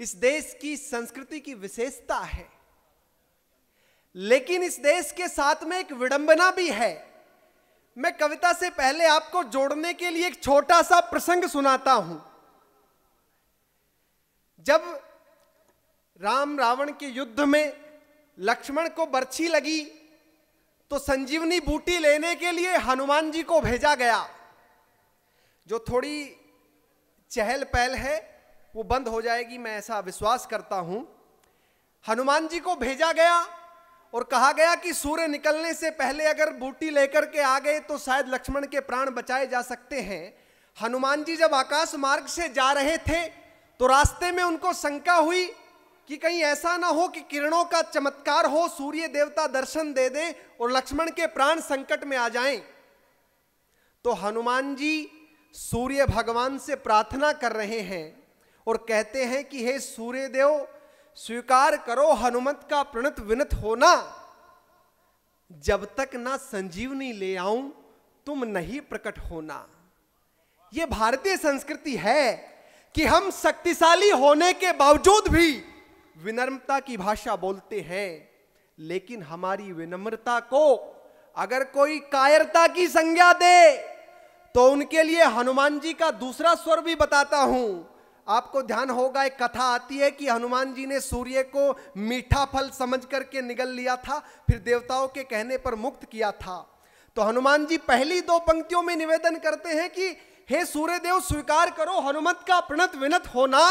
इस देश की संस्कृति की विशेषता है लेकिन इस देश के साथ में एक विडंबना भी है मैं कविता से पहले आपको जोड़ने के लिए एक छोटा सा प्रसंग सुनाता हूं जब राम रावण के युद्ध में लक्ष्मण को बर्छी लगी तो संजीवनी बूटी लेने के लिए हनुमान जी को भेजा गया जो थोड़ी चहल पहल है वो बंद हो जाएगी मैं ऐसा विश्वास करता हूं हनुमान जी को भेजा गया और कहा गया कि सूर्य निकलने से पहले अगर बूटी लेकर के आ गए तो शायद लक्ष्मण के प्राण बचाए जा सकते हैं हनुमान जी जब आकाश मार्ग से जा रहे थे तो रास्ते में उनको शंका हुई कि कहीं ऐसा ना हो कि किरणों का चमत्कार हो सूर्य देवता दर्शन दे दे और लक्ष्मण के प्राण संकट में आ जाएं। तो हनुमान जी सूर्य भगवान से प्रार्थना कर रहे हैं और कहते हैं कि हे सूर्य देव स्वीकार करो हनुमत का प्रणत विनत होना जब तक ना संजीवनी ले आऊं तुम नहीं प्रकट होना यह भारतीय संस्कृति है कि हम शक्तिशाली होने के बावजूद भी विनम्रता की भाषा बोलते हैं लेकिन हमारी विनम्रता को अगर कोई कायरता की संज्ञा दे तो उनके लिए हनुमान जी का दूसरा स्वर भी बताता हूं आपको ध्यान होगा एक कथा आती है कि हनुमान जी ने सूर्य को मीठा फल समझ करके निगल लिया था फिर देवताओं के कहने पर मुक्त किया था तो हनुमान जी पहली दो पंक्तियों में निवेदन करते हैं कि हे सूर्य देव स्वीकार करो हनुमत का प्रणत विनत होना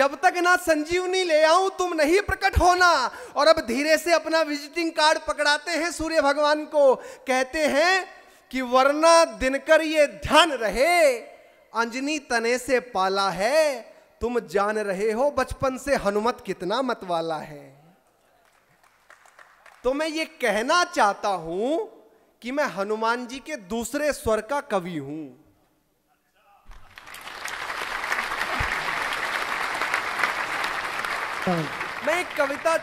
जब तक ना संजीवनी ले आऊं तुम नहीं प्रकट होना और अब धीरे से अपना विजिटिंग कार्ड पकड़ाते हैं सूर्य भगवान को कहते हैं कि वरना दिनकर ये ध्यान रहे अंजनी तने से पाला है तुम जान रहे हो बचपन से हनुमत कितना मत वाला है तो मैं ये कहना चाहता हूं कि मैं हनुमान जी के दूसरे स्वर का कवि हूं मैं एक कविता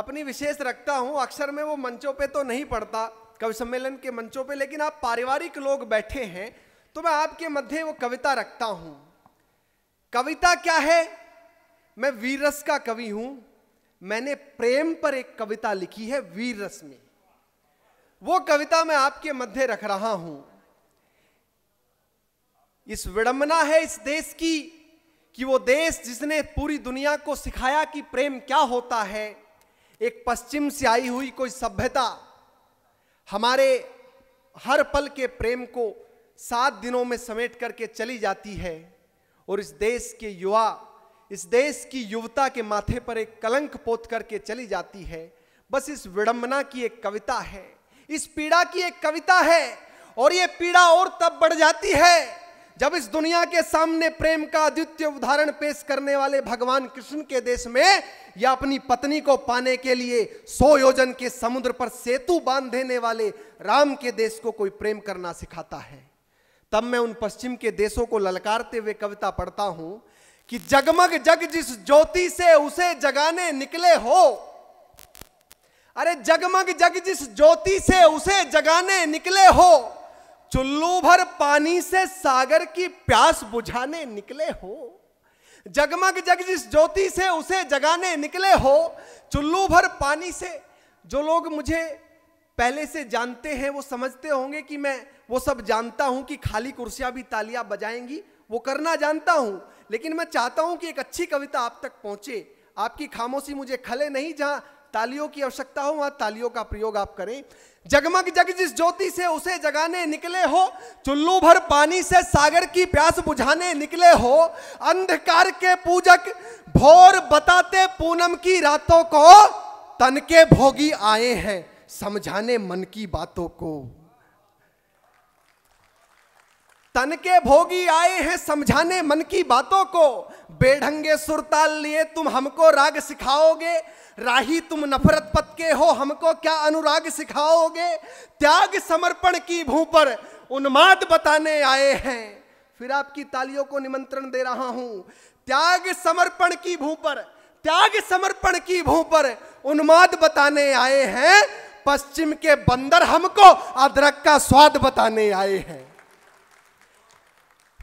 अपनी विशेष रखता हूं अक्सर में वो मंचों पे तो नहीं पढ़ता कवि सम्मेलन के मंचों पे लेकिन आप पारिवारिक लोग बैठे हैं तो मैं आपके मध्य वो कविता रखता हूं कविता क्या है मैं वीरस का कवि हूं मैंने प्रेम पर एक कविता लिखी है वीरस में वो कविता मैं आपके मध्य रख रहा हूं इस विडंबना है इस देश की कि वो देश जिसने पूरी दुनिया को सिखाया कि प्रेम क्या होता है एक पश्चिम से आई हुई कोई सभ्यता हमारे हर पल के प्रेम को सात दिनों में समेट करके चली जाती है और इस देश के युवा इस देश की युवता के माथे पर एक कलंक पोत करके चली जाती है बस इस विडंबना की एक कविता है इस पीड़ा की एक कविता है और ये पीड़ा और तब बढ़ जाती है जब इस दुनिया के सामने प्रेम का अद्वितीय उदाहरण पेश करने वाले भगवान कृष्ण के देश में या अपनी पत्नी को पाने के लिए सौ योजन के समुद्र पर सेतु बांध देने वाले राम के देश को कोई प्रेम करना सिखाता है तब मैं उन पश्चिम के देशों को ललकारते हुए कविता पढ़ता हूं कि जगमग जग जिस ज्योति से उसे जगाने निकले हो अरे जगमग जग जिस ज्योति से उसे जगाने निकले हो चुल्लू भर पानी से सागर की प्यास बुझाने निकले हो जगमग जग जिस ज्योति से उसे जगाने निकले हो चुल्लू भर पानी से जो लोग मुझे पहले से जानते हैं वो समझते होंगे कि मैं वो सब जानता हूं कि खाली कुर्सियां भी तालियां बजाएंगी वो करना जानता हूं लेकिन मैं चाहता हूं कि एक अच्छी कविता आप तक पहुंचे आपकी खामोशी मुझे खले नहीं जहां तालियों की आवश्यकता हो वहां तालियों का प्रयोग आप करें जगमग जग जिस ज्योति से उसे जगाने निकले हो चुल्लू भर पानी से सागर की प्यास बुझाने निकले हो अंधकार के पूजक भोर बताते पूनम की रातों को तन के भोगी आए हैं समझाने मन की बातों को तन के भोगी आए हैं समझाने मन की बातों को बेढंगे सुरताल लिए तुम हमको राग सिखाओगे राही तुम नफरत पत के हो हमको क्या अनुराग सिखाओगे त्याग समर्पण की भू पर उन्माद बताने आए हैं फिर आपकी तालियों को निमंत्रण दे रहा हूं त्याग समर्पण की भू पर त्याग समर्पण की भू पर उन्माद बताने आए हैं पश्चिम के बंदर हमको अदरक का स्वाद बताने आए हैं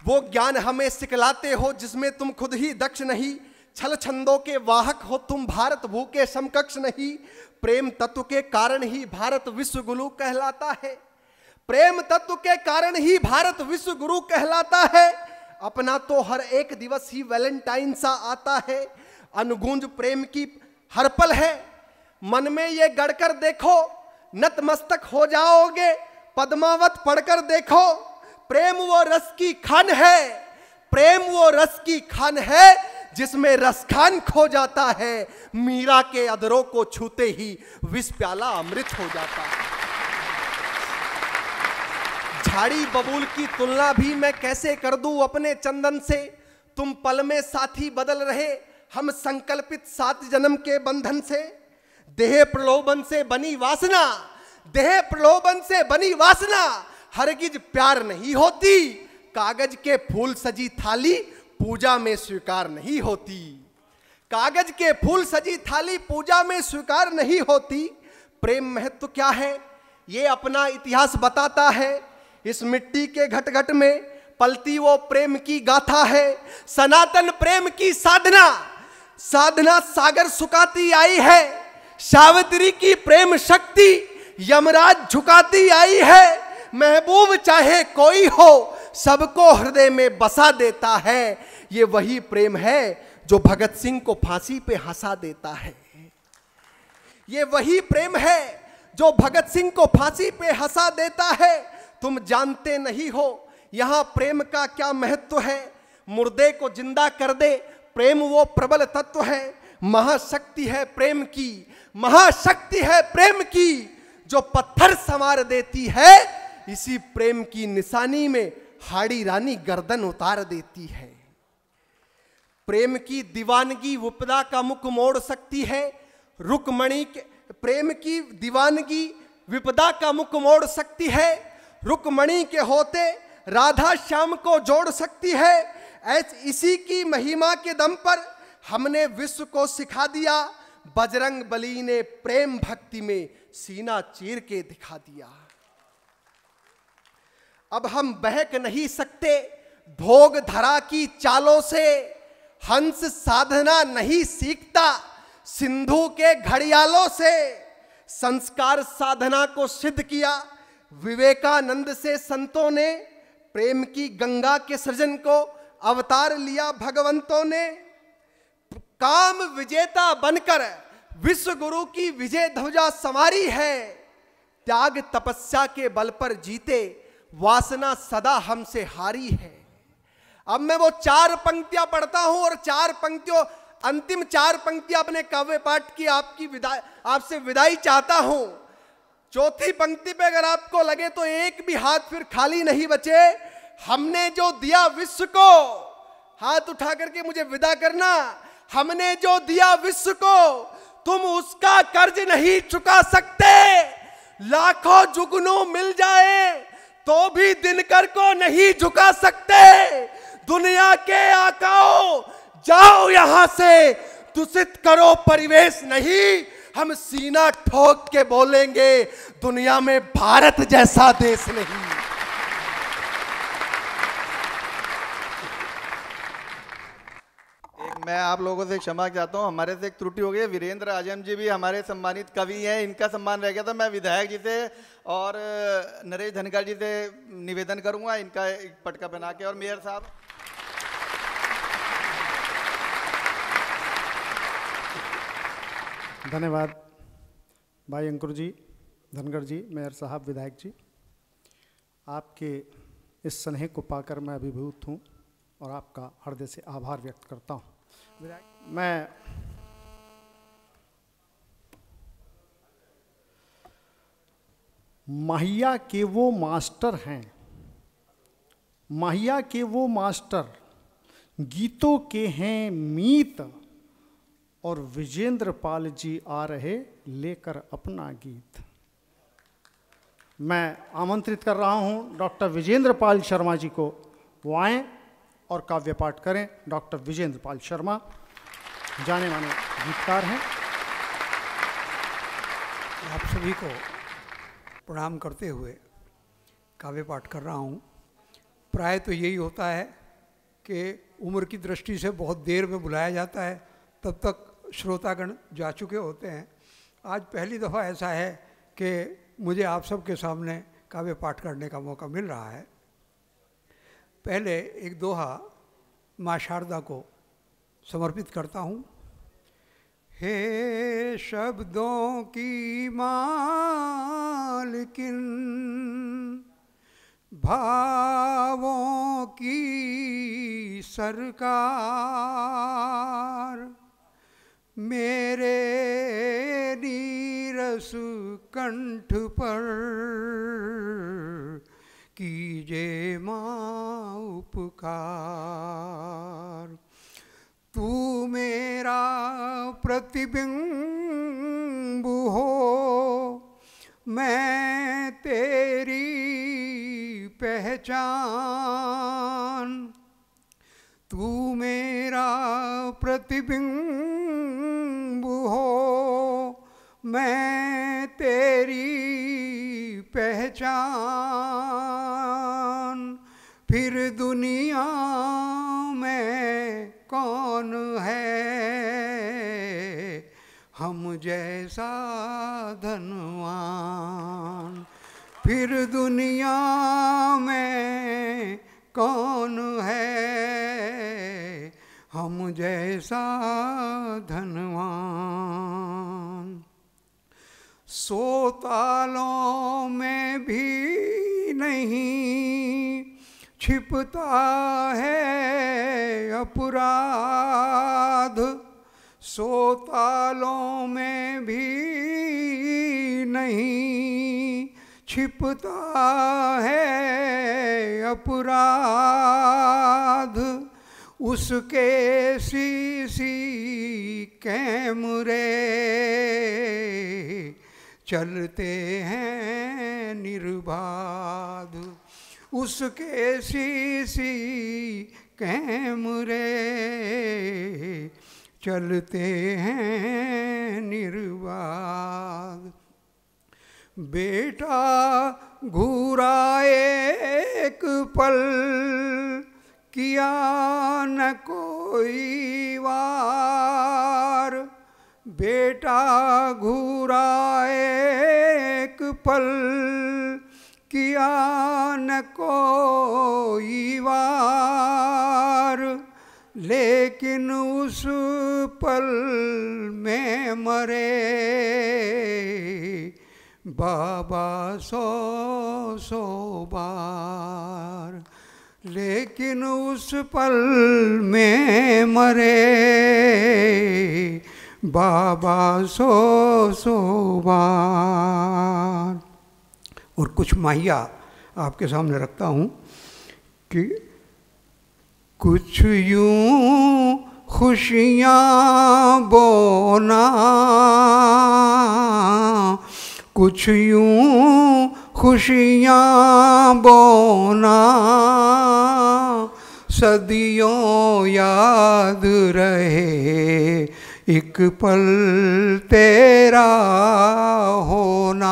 वो ज्ञान हमें सिखलाते हो जिसमें तुम खुद ही दक्ष नहीं छल छंदों के वाहक हो तुम भारत भू के समकक्ष नहीं प्रेम तत्व के कारण ही भारत विश्व गुरु कहलाता है प्रेम तत्व के कारण ही भारत विश्व गुरु कहलाता है अपना तो हर एक दिवस ही वैलेंटाइन सा आता है अनुगूंज प्रेम की हर पल है मन में ये गढ़कर देखो नतमस्तक हो जाओगे पद्मावत पढ़कर देखो प्रेम वो रस की खान है प्रेम वो रस की खान है जिसमें रसखान खो जाता है मीरा के अदरों को छूते ही विष प्याला अमृत हो जाता है झाड़ी बबूल की तुलना भी मैं कैसे कर दूं अपने चंदन से तुम पल में साथी बदल रहे हम संकल्पित सात जन्म के बंधन से देह प्रलोभन से बनी वासना देह प्रलोभन से बनी वासना हरगिज प्यार नहीं होती कागज के फूल सजी थाली पूजा में स्वीकार नहीं होती कागज के फूल सजी थाली पूजा में स्वीकार नहीं होती प्रेम महत्व क्या है ये अपना इतिहास बताता है इस मिट्टी के घट घट में पलती वो प्रेम की गाथा है सनातन प्रेम की साधना साधना सागर सुखाती आई है सावित्री की प्रेम शक्ति यमराज झुकाती आई है महबूब चाहे कोई हो सबको हृदय में बसा देता है ये वही प्रेम है जो भगत सिंह को फांसी पे हंसा देता है ये वही प्रेम है जो भगत सिंह को फांसी पे हंसा देता है तुम जानते नहीं हो यहाँ प्रेम का क्या महत्व है मुर्दे को जिंदा कर दे प्रेम वो प्रबल तत्व है महाशक्ति है प्रेम की महाशक्ति है प्रेम की जो पत्थर संवार देती है इसी प्रेम की निशानी में हाड़ी रानी गर्दन उतार देती है प्रेम की दीवानगी विपदा का मुख मोड़ सकती है रुकमणि प्रेम की दीवानगी विपदा का मुख मोड़ सकती है रुकमणि के होते राधा श्याम को जोड़ सकती है ऐस इसी की महिमा के दम पर हमने विश्व को सिखा दिया बजरंग बली ने प्रेम भक्ति में सीना चीर के दिखा दिया अब हम बहक नहीं सकते भोग धरा की चालों से हंस साधना नहीं सीखता सिंधु के घड़ियालों से संस्कार साधना को सिद्ध किया विवेकानंद से संतों ने प्रेम की गंगा के सृजन को अवतार लिया भगवंतों ने काम विजेता बनकर विश्व गुरु की विजय ध्वजा संवारी है त्याग तपस्या के बल पर जीते वासना सदा हमसे हारी है अब मैं वो चार पंक्तियां पढ़ता हूं और चार पंक्तियों अंतिम चार पंक्तियां अपने काव्य पाठ की आपकी विदाई आपसे विदाई चाहता हूं चौथी पंक्ति पे अगर आपको लगे तो एक भी हाथ फिर खाली नहीं बचे हमने जो दिया विश्व को हाथ उठा करके मुझे विदा करना हमने जो दिया विश्व को तुम उसका कर्ज नहीं चुका सकते लाखों जुगनों मिल जाए तो भी दिनकर को नहीं झुका सकते दुनिया के आकाओ जाओ यहां से दूषित करो परिवेश नहीं हम सीना ठोक के बोलेंगे दुनिया में भारत जैसा देश नहीं मैं आप लोगों से क्षमा चाहता हूँ हमारे से एक त्रुटि हो गई वीरेंद्र आजम जी भी हमारे सम्मानित कवि हैं इनका सम्मान रह गया था मैं विधायक जी से और नरेश धनखड़ जी से निवेदन करूँगा इनका एक पटका बना के और मेयर साहब धन्यवाद भाई अंकुर जी धनगर जी मेयर साहब विधायक जी आपके इस स्नेह को पाकर मैं अभिभूत हूँ और आपका हृदय से आभार व्यक्त करता हूँ मैं माहिया के वो मास्टर हैं माहिया के वो मास्टर गीतों के हैं मीत और विजेंद्र पाल जी आ रहे लेकर अपना गीत मैं आमंत्रित कर रहा हूं डॉक्टर विजेंद्र पाल शर्मा जी को वो आए और काव्य पाठ करें डॉक्टर विजेंद्र पाल शर्मा जाने माने गीतकार हैं आप सभी को प्रणाम करते हुए काव्य पाठ कर रहा हूँ प्राय तो यही होता है कि उम्र की दृष्टि से बहुत देर में बुलाया जाता है तब तक श्रोतागण जा चुके होते हैं आज पहली दफ़ा ऐसा है कि मुझे आप सबके सामने काव्य पाठ करने का मौका मिल रहा है पहले एक दोहा माँ शारदा को समर्पित करता हूँ हे शब्दों की मालकिन भावों की सरकार मेरे नीरस कंठ पर कीजे माँ उपकार तू मेरा प्रतिबिंब हो मैं तेरी पहचान तू मेरा प्रतिबिंब हो मैं तेरी पहचान फिर दुनिया में कौन है हम जैसा धनवान फिर दुनिया में कौन है हम जैसा धनवान सोतालों में भी नहीं छिपता है अपराध सोतालों में भी नहीं छिपता है अपराध उसके सी सी कैमरे चलते हैं निर्बाध उसके शीशी कैमरे चलते हैं निर्बाध बेटा घूरा एक पल किया न कोई वार बेटा घूरा एक पल किया न कोई वार लेकिन उस पल में मरे बाबा सो सो बार लेकिन उस पल में मरे बाबा सो बार और कुछ माहिया आपके सामने रखता हूँ कि कुछ यूं खुशियाँ बोना कुछ यूं खुशियाँ बोना सदियों याद रहे एक पल तेरा होना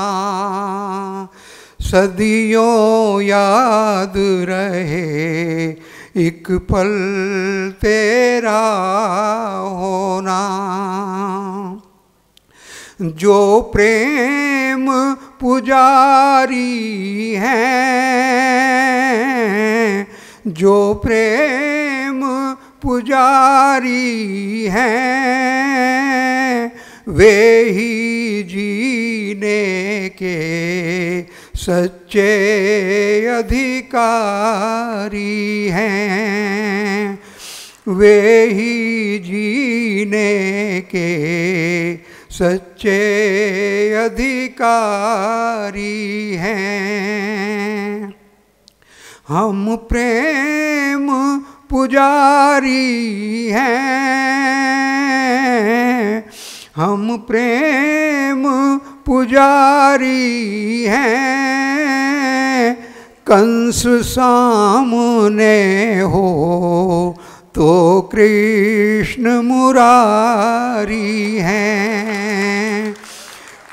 सदियों याद रहे एक पल तेरा होना जो प्रेम पुजारी हैं जो प्रेम पुजारी हैं वे ही जीने के सच्चे अधिकारी हैं वे ही जीने के सच्चे अधिकारी हैं हम प्रेम पुजारी हैं हम प्रेम पुजारी हैं कंस सामने हो तो कृष्ण मुरारी हैं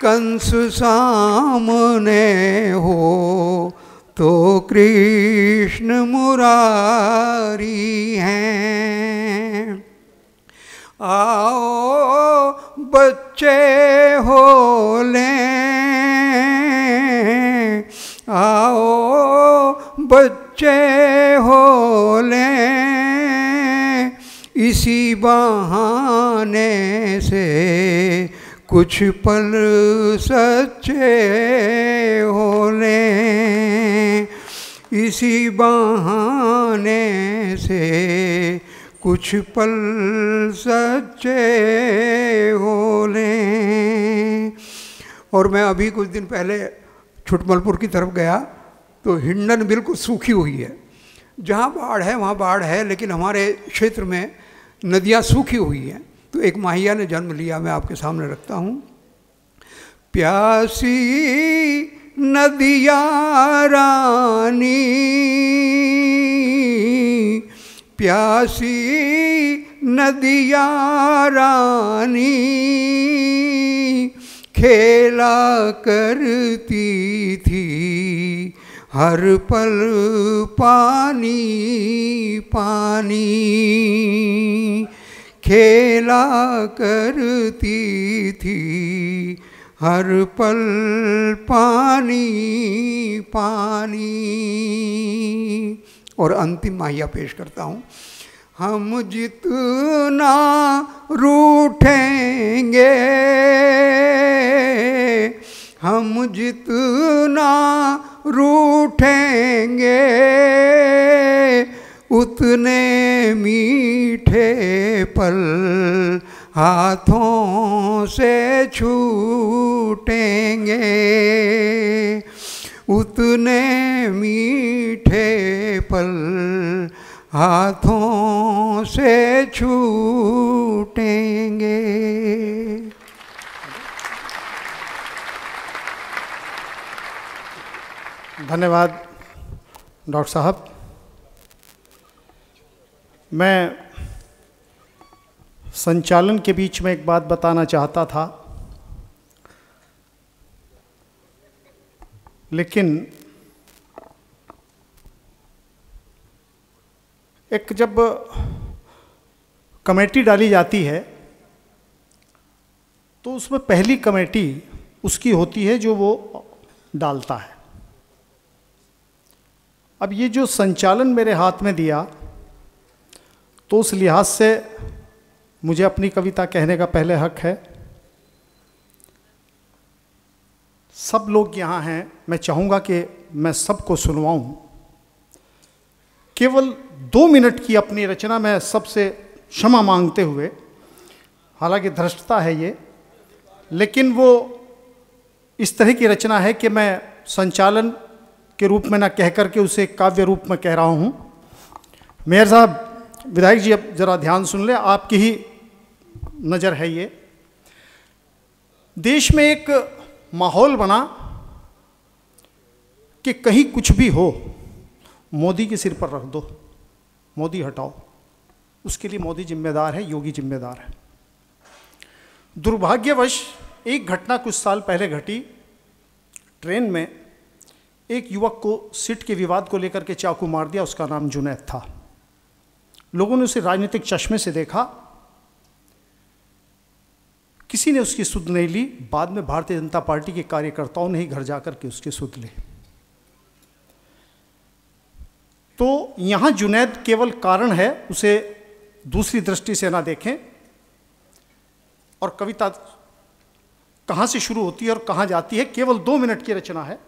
कंस सामने हो तो कृष्ण मुरारी हैं आओ बच्चे हो आओ बच्चे हो इसी बहाने से कुछ पल सच्चे होने इसी बहाने से कुछ पल सच्चे होने और मैं अभी कुछ दिन पहले छुटमलपुर की तरफ गया तो हिंडन बिल्कुल सूखी हुई है जहाँ बाढ़ है वहाँ बाढ़ है लेकिन हमारे क्षेत्र में नदियाँ सूखी हुई हैं तो एक माहिया ने जन्म लिया मैं आपके सामने रखता हूँ प्यासी नदिया रानी प्यासी नदिया रानी खेला करती थी हर पल पानी पानी खेला करती थी हर पल पानी पानी और अंतिम माहिया पेश करता हूँ हम जितना रूठेंगे हम जितना रूठेंगे उतने मीठे पल हाथों से छूटेंगे उतने मीठे पल हाथों से छूटेंगे धन्यवाद डॉक्टर साहब मैं संचालन के बीच में एक बात बताना चाहता था लेकिन एक जब कमेटी डाली जाती है तो उसमें पहली कमेटी उसकी होती है जो वो डालता है अब ये जो संचालन मेरे हाथ में दिया तो उस लिहाज से मुझे अपनी कविता कहने का पहले हक है सब लोग यहाँ हैं मैं चाहूँगा कि मैं सबको सुनवाऊँ केवल दो मिनट की अपनी रचना में सबसे क्षमा मांगते हुए हालांकि धृष्टता है ये लेकिन वो इस तरह की रचना है कि मैं संचालन के रूप में ना कह करके उसे काव्य रूप में कह रहा हूँ मेयर साहब विधायक जी अब जरा ध्यान सुन ले आपकी ही नज़र है ये देश में एक माहौल बना कि कहीं कुछ भी हो मोदी के सिर पर रख दो मोदी हटाओ उसके लिए मोदी जिम्मेदार है योगी जिम्मेदार है दुर्भाग्यवश एक घटना कुछ साल पहले घटी ट्रेन में एक युवक को सीट के विवाद को लेकर के चाकू मार दिया उसका नाम जुनैद था लोगों ने उसे राजनीतिक चश्मे से देखा किसी ने उसकी सुध नहीं ली बाद में भारतीय जनता पार्टी के कार्यकर्ताओं ने ही घर जाकर के उसकी सुध ले तो यहां जुनैद केवल कारण है उसे दूसरी दृष्टि से ना देखें और कविता कहां से शुरू होती है और कहां जाती है केवल दो मिनट की रचना है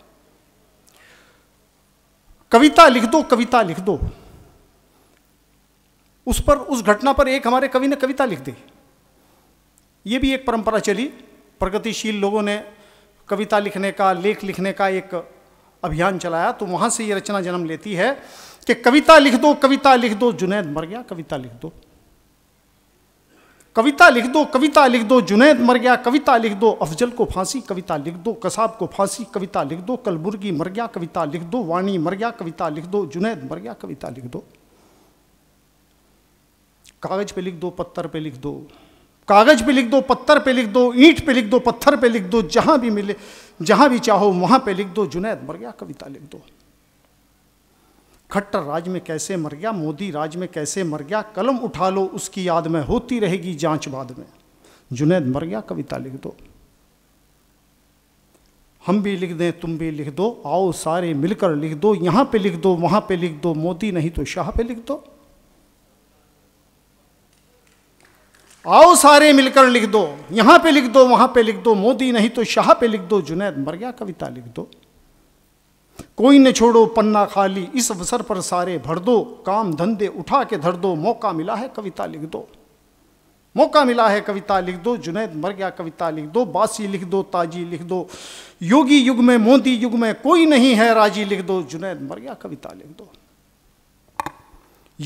कविता लिख दो कविता लिख दो उस पर उस घटना पर एक हमारे कवि ने कविता लिख दी ये भी एक परंपरा चली प्रगतिशील लोगों ने कविता लिखने का लेख लिखने का एक अभियान चलाया तो वहाँ से ये रचना जन्म लेती है कि कविता लिख दो कविता लिख दो जुनैद मर गया कविता लिख दो कविता लिख दो कविता लिख दो जुनैद मर गया कविता लिख दो अफजल को फांसी कविता लिख दो कसाब को फांसी कविता लिख दो कलबुर्गी मर गया कविता लिख दो वाणी मर गया कविता लिख दो जुनैद मर गया कविता लिख दो कागज पे लिख दो पत्थर पे लिख दो कागज पे लिख दो पत्थर पे लिख दो ईंट पे लिख दो पत्थर पे लिख दो जहां भी मिले जहां भी चाहो वहां पे लिख दो जुनैद मर गया कविता लिख दो खट्टर राज में कैसे मर गया मोदी राज में कैसे मर गया कलम उठा लो उसकी याद में होती रहेगी जांच बाद में जुनैद मर गया कविता लिख दो हम भी लिख दें तुम भी लिख दो आओ सारे मिलकर लिख दो यहां पे लिख दो वहां पे लिख दो मोदी नहीं तो शाह पे लिख दो आओ सारे मिलकर लिख दो यहां पे लिख दो वहां पे लिख दो मोदी नहीं तो शाह पे लिख दो जुनैद मर गया कविता लिख दो कोई न छोड़ो पन्ना खाली इस अवसर पर सारे भर दो काम धंधे उठा के धर दो मौका मिला है कविता लिख दो मौका मिला है कविता लिख दो जुनैद मर गया कविता लिख दो बासी लिख दो ताजी लिख दो योगी युग में मोदी युग में कोई नहीं है राजी लिख दो जुनैद मर गया कविता लिख दो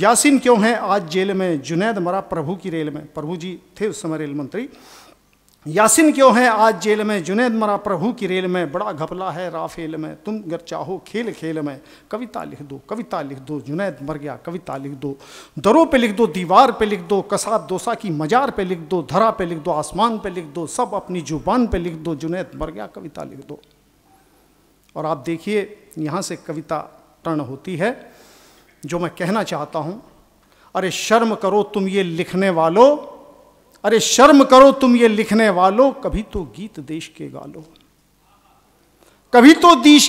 यासिन क्यों हैं आज जेल में जुनैद मरा प्रभु की रेल में प्रभु जी थे उस समय रेल मंत्री यासिन क्यों है आज जेल में जुनेद मरा प्रभु की रेल में बड़ा घपला है राफेल में तुम अगर चाहो खेल खेल में कविता लिख दो कविता लिख दो जुनेद मर गया कविता लिख दो दरों पे लिख दो दीवार पे लिख दो कसाब दोसा की मजार पे लिख दो धरा पे लिख दो आसमान पे लिख दो सब अपनी जुबान पे लिख दो जुनेद मर गया कविता लिख दो और आप देखिए यहाँ से कविता टर्न होती है जो मैं कहना चाहता हूं अरे शर्म करो तुम ये लिखने वालों अरे शर्म करो तुम ये लिखने वालों कभी तो गीत देश के गालो कभी तो देश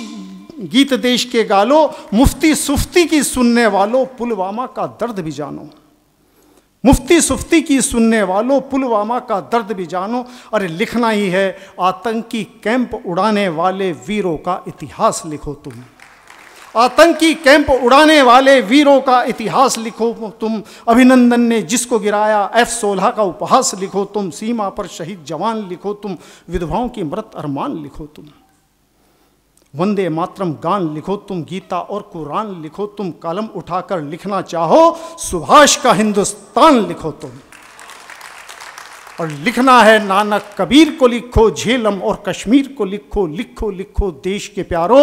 गीत देश के गालो मुफ्ती सुफ्ती की सुनने वालों पुलवामा का दर्द भी जानो मुफ्ती सुफ्ती की सुनने वालों पुलवामा का दर्द भी जानो अरे लिखना ही है आतंकी कैंप उड़ाने वाले वीरों का इतिहास लिखो तुम आतंकी कैंप उड़ाने वाले वीरों का इतिहास लिखो तुम अभिनंदन ने जिसको गिराया एफ सोलह का उपहास लिखो तुम सीमा पर शहीद जवान लिखो तुम विधवाओं की मृत अरमान लिखो तुम वंदे मातरम गान लिखो तुम गीता और कुरान लिखो तुम कलम उठाकर लिखना चाहो सुभाष का हिंदुस्तान लिखो तुम और लिखना है नानक कबीर को लिखो झेलम और कश्मीर को लिखो लिखो लिखो देश के प्यारो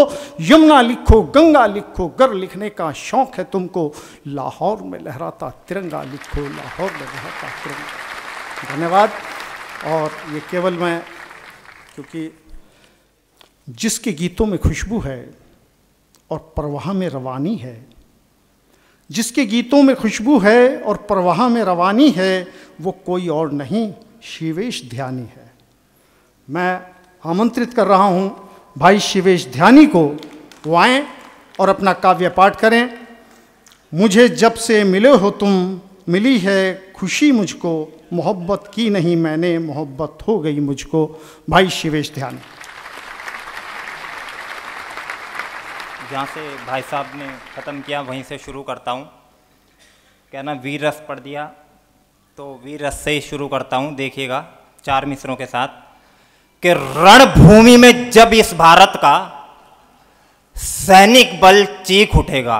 यमुना लिखो गंगा लिखो गर लिखने का शौक है तुमको लाहौर में लहराता तिरंगा लिखो लाहौर में लहराता तिरंगा धन्यवाद और ये केवल मैं क्योंकि जिसके गीतों में खुशबू है और परवाह में रवानी है जिसके गीतों में खुशबू है और परवाह में रवानी है वो कोई और नहीं शिवेश ध्यानी है मैं आमंत्रित कर रहा हूँ भाई शिवेश ध्यानी को वो आए और अपना काव्य पाठ करें मुझे जब से मिले हो तुम मिली है खुशी मुझको मोहब्बत की नहीं मैंने मोहब्बत हो गई मुझको भाई शिवेश ध्यानी जहाँ से भाई साहब ने ख़त्म किया वहीं से शुरू करता हूँ कहना वीर रस पढ़ दिया तो वीर रस से ही शुरू करता हूं देखिएगा चार मिस्रों के साथ कि रणभूमि में जब इस भारत का सैनिक बल चीख उठेगा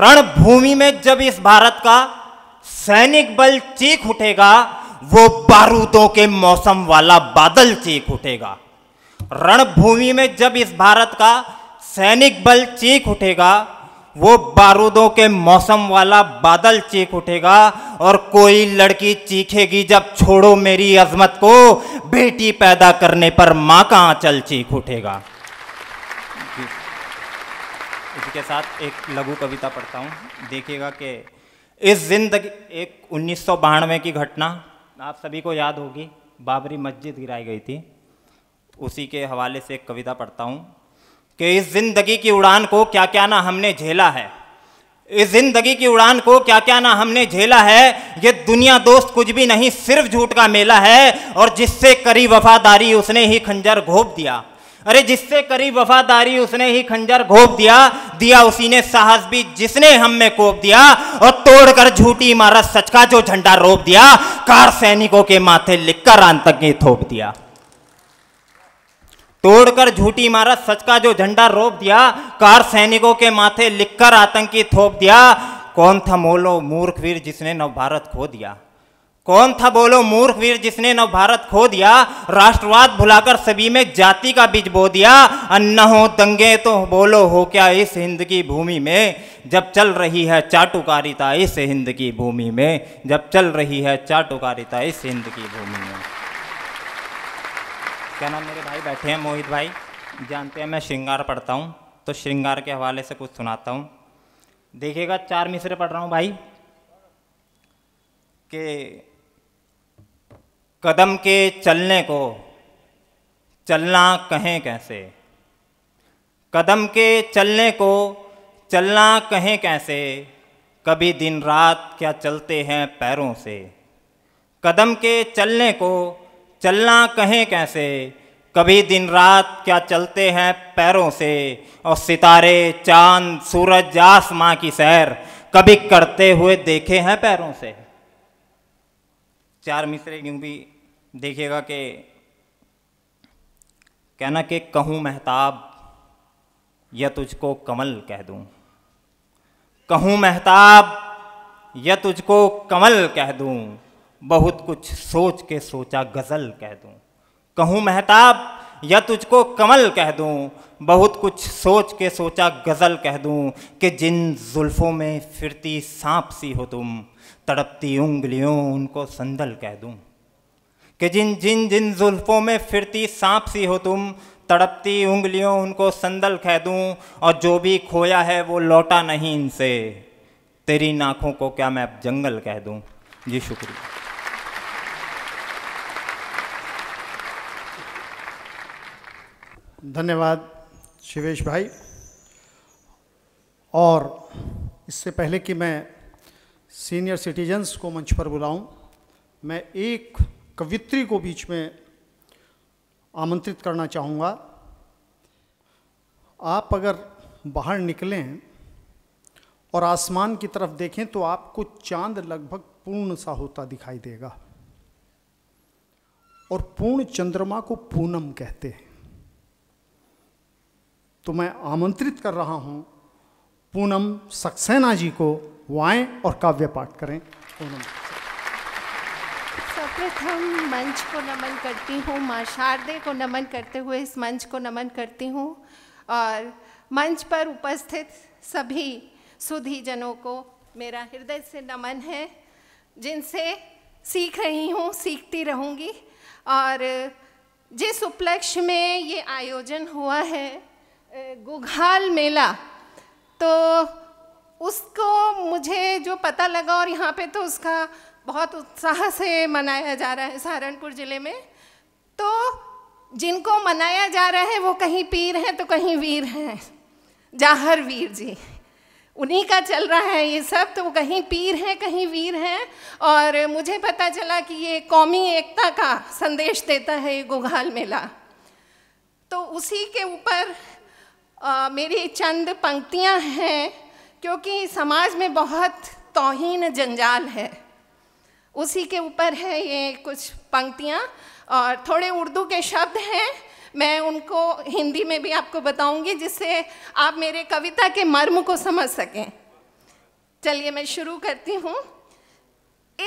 रणभूमि में जब इस भारत का सैनिक बल चीख उठेगा वो बारूदों के मौसम वाला बादल चीख उठेगा रणभूमि में जब इस भारत का सैनिक बल चीख उठेगा वो बारूदों के मौसम वाला बादल चीख उठेगा और कोई लड़की चीखेगी जब छोड़ो मेरी अजमत को बेटी पैदा करने पर माँ का आंचल चीख उठेगा इसके के साथ एक लघु कविता पढ़ता हूँ देखिएगा कि इस जिंदगी एक उन्नीस की घटना आप सभी को याद होगी बाबरी मस्जिद गिराई गई थी उसी के हवाले से एक कविता पढ़ता हूँ कि इस ज़िंदगी की उड़ान को क्या क्या ना हमने झेला है इस ज़िंदगी की उड़ान को क्या क्या ना हमने झेला है ये दुनिया दोस्त कुछ भी नहीं सिर्फ झूठ का मेला है और जिससे करी वफादारी उसने ही खंजर घोप दिया अरे जिससे करी वफादारी उसने ही खंजर घोप दिया दिया उसी ने साहस भी जिसने हम में कोप दिया और तोड़कर झूठी इमारत सच का जो झंडा रोप दिया कार सैनिकों के माथे लिखकर आंतक थोप दिया तोड़कर झूठी इमारत सच का जो झंडा रोप दिया कार सैनिकों के माथे लिखकर आतंकी थोप दिया कौन था मोलो मूर्ख वीर जिसने नव भारत खो दिया कौन था बोलो मूर्ख वीर जिसने नव भारत खो दिया राष्ट्रवाद भुलाकर सभी में जाति का बीज बो दिया अन्ना हो दंगे तो बोलो हो क्या इस हिंद की भूमि में जब चल रही है चाटुकारिता इस हिंद की भूमि में जब चल रही है चाटुकारिता इस हिंद की भूमि में क्या नाम मेरे भाई बैठे हैं मोहित भाई जानते हैं मैं श्रृंगार पढ़ता हूँ तो श्रृंगार के हवाले से कुछ सुनाता हूँ देखिएगा चार मिसरे पढ़ रहा हूँ भाई के कदम के चलने को चलना कहें कैसे कदम के चलने को चलना कहें कैसे कभी दिन रात क्या चलते हैं पैरों से कदम के चलने को चलना कहें कैसे कभी दिन रात क्या चलते हैं पैरों से और सितारे चांद सूरज आसमां की सैर कभी करते हुए देखे हैं पैरों से चार मिसरे यूं भी देखिएगा कि कहना कि कहूँ महताब या तुझको कमल कह दूँ कहूँ महताब या तुझको कमल कह दूँ बहुत कुछ सोच के सोचा गज़ल कह दूँ कहूँ महताब या तुझको कमल कह दूँ बहुत कुछ सोच के सोचा गज़ल कह दूँ कि जिन जुल्फ़ों में फिरती सांप सी हो तुम तड़पती उंगलियों उनको संदल कह दूँ कि जिन जिन जिन जुल्फ़ों में फिरती सांप सी हो तुम तड़पती उंगलियों उनको संदल कह दूँ और जो भी खोया है वो लौटा नहीं इनसे तेरी नाखों को क्या मैं अब जंगल कह दूँ जी शुक्रिया धन्यवाद शिवेश भाई और इससे पहले कि मैं सीनियर सिटीजन्स को मंच पर बुलाऊं, मैं एक कवित्री को बीच में आमंत्रित करना चाहूँगा आप अगर बाहर निकलें और आसमान की तरफ देखें तो आपको चांद लगभग पूर्ण सा होता दिखाई देगा और पूर्ण चंद्रमा को पूनम कहते हैं तो मैं आमंत्रित कर रहा हूँ पूनम सक्सेना जी को वो और काव्य पाठ करें पूनम सर्वप्रथम मंच को नमन करती हूँ माँ शारदे को नमन करते हुए इस मंच को नमन करती हूँ और मंच पर उपस्थित सभी सुधीजनों को मेरा हृदय से नमन है जिनसे सीख रही हूँ सीखती रहूँगी और जिस उपलक्ष्य में ये आयोजन हुआ है गुघाल मेला तो उसको मुझे जो पता लगा और यहाँ पे तो उसका बहुत उत्साह से मनाया जा रहा है सहारनपुर ज़िले में तो जिनको मनाया जा रहा है वो कहीं पीर हैं तो कहीं वीर हैं जाहर वीर जी उन्हीं का चल रहा है ये सब तो वो कहीं पीर हैं कहीं वीर हैं और मुझे पता चला कि ये कौमी एकता का संदेश देता है ये गुघाल मेला तो उसी के ऊपर आ, मेरी चंद पंक्तियां हैं क्योंकि समाज में बहुत तोहन जंजाल है उसी के ऊपर है ये कुछ पंक्तियां और थोड़े उर्दू के शब्द हैं मैं उनको हिंदी में भी आपको बताऊंगी जिससे आप मेरे कविता के मर्म को समझ सकें चलिए मैं शुरू करती हूँ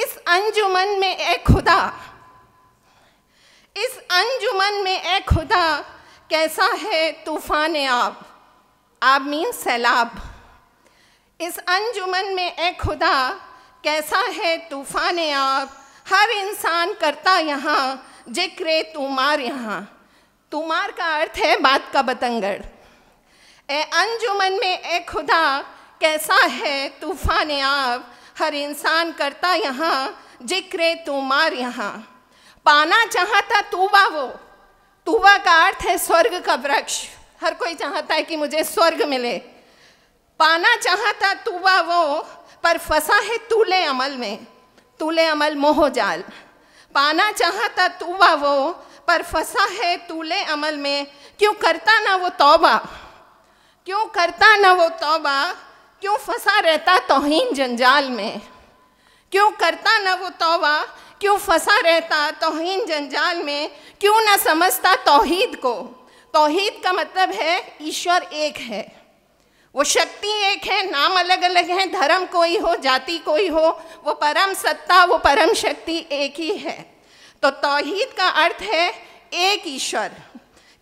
इस अंजुमन में ए खुदा इस अंजुमन में ए खुदा कैसा है तूफ़ान आब आप मीन सैलाब इस अंजुमन में ए खुदा कैसा है तूफ़ान आब हर इंसान करता यहाँ जिक्र तुमार यहाँ तुमार का अर्थ है बात का बतंगड़ ए अंजुमन में ए खुदा कैसा है तूफ़ान आब हर इंसान करता यहाँ जिक्र तुमार यहाँ पाना चाहता तूबा वो तुबा का अर्थ है स्वर्ग का वृक्ष हर कोई चाहता है कि मुझे स्वर्ग मिले पाना चाहता तुबा वो पर फंसा है तूले अमल में तूले अमल मोह जाल पाना चाहता तुबा वो पर फंसा है तूले अमल में क्यों करता ना वो तौबा क्यों करता ना वो तौबा क्यों फंसा रहता तोहन जंजाल में क्यों करता ना वो तौबा क्यों फंसा रहता तोहन जंजाल में क्यों ना समझता तोहीद को तोहद का मतलब है ईश्वर एक है वो शक्ति एक है नाम अलग अलग हैं धर्म कोई हो जाति कोई हो वो परम सत्ता वो परम शक्ति एक ही है तो तौहीद का अर्थ है एक ईश्वर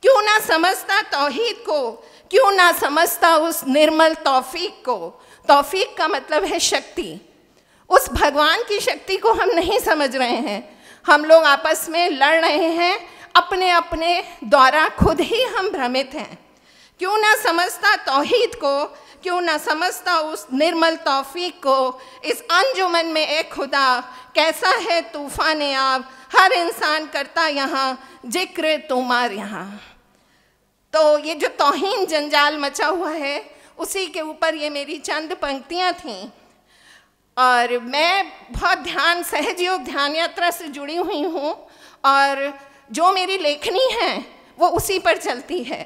क्यों ना समझता तौहीद को क्यों ना समझता उस निर्मल तौफीक को तौफीक का मतलब है शक्ति उस भगवान की शक्ति को हम नहीं समझ रहे हैं हम लोग आपस में लड़ रहे हैं अपने अपने द्वारा खुद ही हम भ्रमित हैं क्यों ना समझता तोहहीद को क्यों ना समझता उस निर्मल तौफीक को इस अंजुमन में एक खुदा कैसा है तूफ़ान आप हर इंसान करता यहाँ जिक्र तुमार यहाँ तो ये जो तोहन जंजाल मचा हुआ है उसी के ऊपर ये मेरी चंद पंक्तियाँ थीं और मैं बहुत ध्यान सहजयोग ध्यान यात्रा से जुड़ी हुई हूँ और जो मेरी लेखनी है वो उसी पर चलती है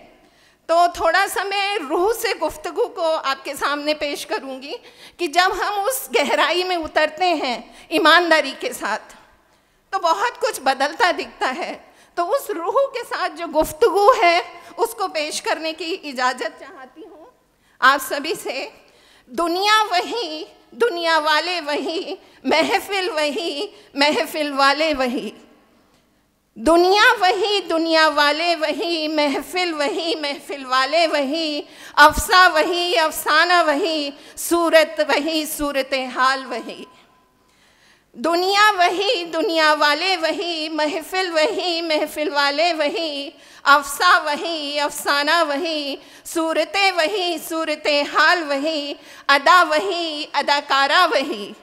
तो थोड़ा सा मैं रूह से गुफ्तगु को आपके सामने पेश करूँगी कि जब हम उस गहराई में उतरते हैं ईमानदारी के साथ तो बहुत कुछ बदलता दिखता है तो उस रूह के साथ जो गुफ्तगु है उसको पेश करने की इजाज़त चाहती हूँ आप सभी से दुनिया वही दुनिया वाले वही महफिल वही महफिल वाले वही दुनिया वही दुनिया वाले वही महफिल वही महफिल वाले वही अफसा वही अफसाना वही सूरत वही सूरत हाल वही दुनिया वही दुनिया वाले वही महफिल वही महफिल वाले वही अफसा वही अफसाना वही सूरत वही सूरत हाल वही अदा वही अदाकारा वही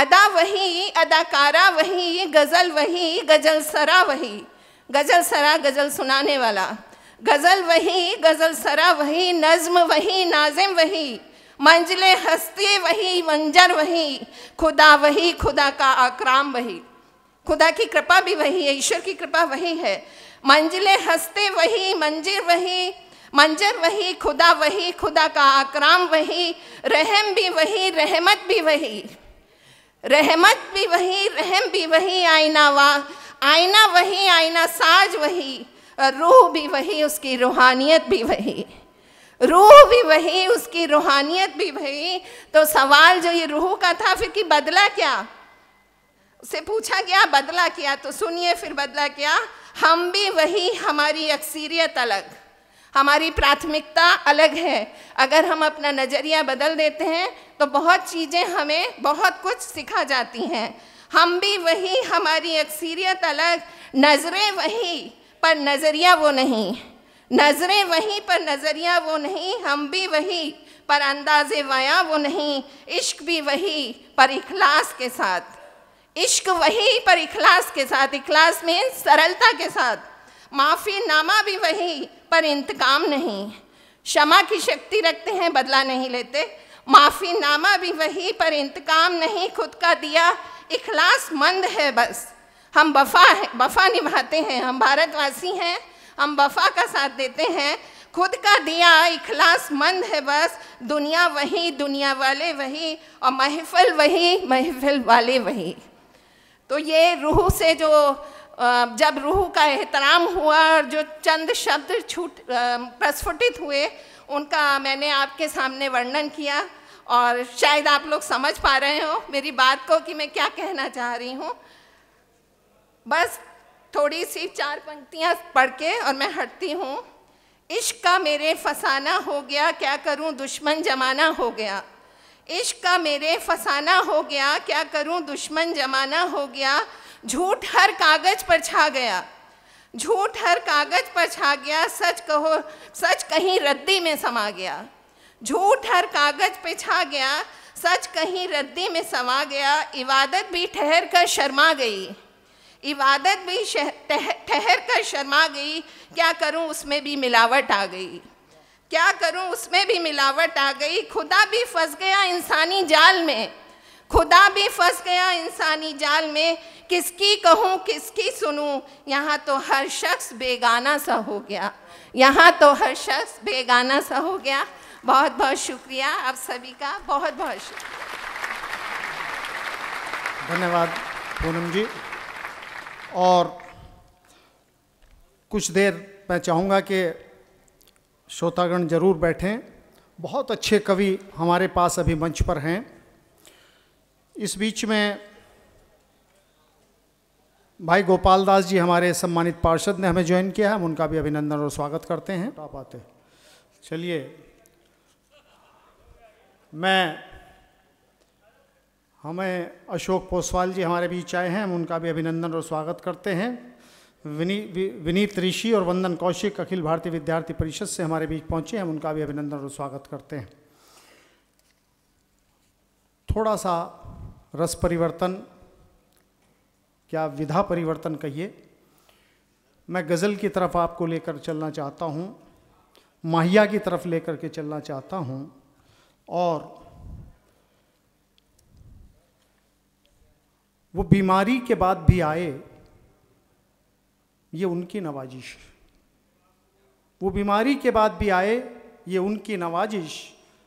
अदा वही अदाकारा वही गज़ल वही गज़ल सरा वही गज़ल सरा गज़ल सुनाने वाला गज़ल वही गज़ल सरा वही नज़म वही नाजिम वही मंजिलें हस्ती वही मंजर वही खुदा वही खुदा का आक्राम वही खुदा की कृपा भी वही है ईश्वर की कृपा वही है मंजिलें हंसते वही मंजिल वही मंजर वही खुदा वही खुदा का आक्राम वही रहम भी वही रहमत भी वही रहमत भी वही रहम भी वही आईना वा आईना वही आईना साज वही रूह भी वही उसकी रूहानियत भी वही रूह भी वही उसकी रूहानियत भी वही तो सवाल जो ये रूह का था फिर कि बदला क्या उसे पूछा गया बदला क्या तो सुनिए फिर बदला क्या हम भी वही हमारी अक्सरियत अलग हमारी प्राथमिकता अलग है अगर हम अपना नज़रिया बदल देते हैं तो बहुत चीज़ें हमें बहुत कुछ सिखा जाती हैं हम भी वही हमारी अक्सरियत अलग नज़रें वही पर नज़रिया वो नहीं नज़रें वहीं पर नज़रिया वो नहीं हम भी वही पर अंदाज वया वो नहीं इश्क भी वही पर इखलास के साथ इश्क वही पर इखलास के साथ इखलास में सरलता के साथ माफ़ी नामा भी वही पर इंतकाम नहीं क्षमा की शक्ति रखते हैं बदला नहीं लेते माफ़ी नामा भी वही पर इंतकाम नहीं खुद का दिया इखलास मंद है बस हम बफा है बफा निभाते हैं हम भारतवासी हैं हम वफा का साथ देते हैं खुद का दिया इखलास मंद है बस दुनिया वही दुनिया वाले वही और महफिल वही महफिल वाले वही तो ये रूह से जो जब रूह का एहतराम हुआ और जो चंद शब्द छूट प्रस्फुटित हुए उनका मैंने आपके सामने वर्णन किया और शायद आप लोग समझ पा रहे हो मेरी बात को कि मैं क्या कहना चाह रही हूँ बस थोड़ी सी चार पंक्तियाँ पढ़ के और मैं हटती हूँ इश्क का मेरे फसाना हो गया क्या करूँ दुश्मन जमाना हो गया इश्क का मेरे फसाना हो गया क्या करूँ दुश्मन जमाना हो गया झूठ हर कागज़ पर छा गया झूठ हर कागज़ पर छा गया सच कहो सच कहीं रद्दी में समा गया झूठ हर कागज़ पर छा गया सच कहीं रद्दी में समा गया इबादत भी ठहर कर शर्मा गई इबादत भी ठहर कर शर्मा गई क्या करूं उसमें भी मिलावट आ गई क्या करूं उसमें भी मिलावट आ गई खुदा भी फंस गया इंसानी जाल में खुदा भी फंस गया इंसानी जाल में किसकी कहूँ किसकी सुनूं यहाँ तो हर शख्स बेगाना सा हो गया यहाँ तो हर शख्स बेगाना सा हो गया बहुत बहुत शुक्रिया आप सभी का बहुत बहुत शुक्रिया धन्यवाद पूनम जी और कुछ देर मैं चाहूँगा कि श्रोतागण जरूर बैठें बहुत अच्छे कवि हमारे पास अभी मंच पर हैं इस बीच में भाई गोपाल दास जी हमारे सम्मानित पार्षद ने हमें ज्वाइन किया है हम उनका भी अभिनंदन और स्वागत करते हैं आप आते चलिए मैं हमें अशोक पोसवाल जी हमारे बीच आए हैं हम उनका भी अभिनंदन और स्वागत करते हैं विनी विनीत ऋषि और वंदन कौशिक अखिल भारतीय विद्यार्थी परिषद से हमारे बीच पहुंचे हम उनका भी अभिनंदन और स्वागत करते हैं थोड़ा सा रस परिवर्तन क्या विधा परिवर्तन कहिए मैं गज़ल की तरफ आपको लेकर चलना चाहता हूँ माहिया की तरफ लेकर के चलना चाहता हूँ और वो बीमारी के बाद भी आए ये उनकी नवाजिश वो बीमारी के बाद भी आए ये उनकी नवाजिश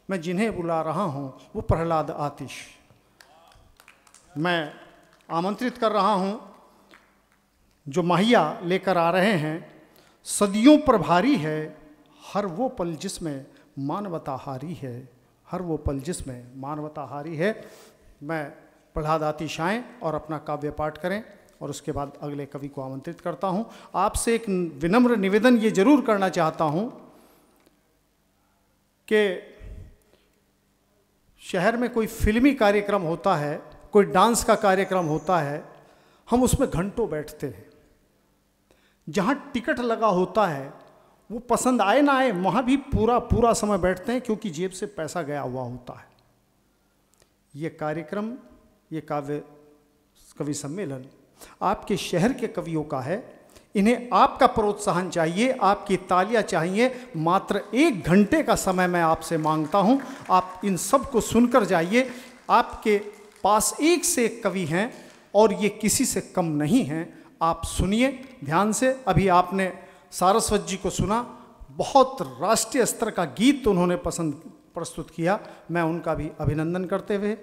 मैं जिन्हें बुला रहा हूँ वो प्रहलाद आतिश मैं आमंत्रित कर रहा हूँ जो माहिया लेकर आ रहे हैं सदियों पर भारी है हर वो पल जिसमें मानवताहारी है हर वो पल जिसमें मानवताहारी है मैं प्रहलाद आतिशाएँ और अपना काव्य पाठ करें और उसके बाद अगले कवि को आमंत्रित करता हूँ आपसे एक विनम्र निवेदन ये जरूर करना चाहता हूँ कि शहर में कोई फिल्मी कार्यक्रम होता है कोई डांस का कार्यक्रम होता है हम उसमें घंटों बैठते हैं जहाँ टिकट लगा होता है वो पसंद आए ना आए वहां भी पूरा पूरा समय बैठते हैं क्योंकि जेब से पैसा गया हुआ होता है ये कार्यक्रम ये काव्य कवि सम्मेलन आपके शहर के कवियों का है इन्हें आपका प्रोत्साहन चाहिए आपकी तालियां चाहिए मात्र एक घंटे का समय मैं आपसे मांगता हूं आप इन सब को सुनकर जाइए आपके पास एक से एक कवि हैं और ये किसी से कम नहीं हैं आप सुनिए ध्यान से अभी आपने सारस्वत जी को सुना बहुत राष्ट्रीय स्तर का गीत उन्होंने पसंद प्रस्तुत किया मैं उनका भी अभिनंदन करते हुए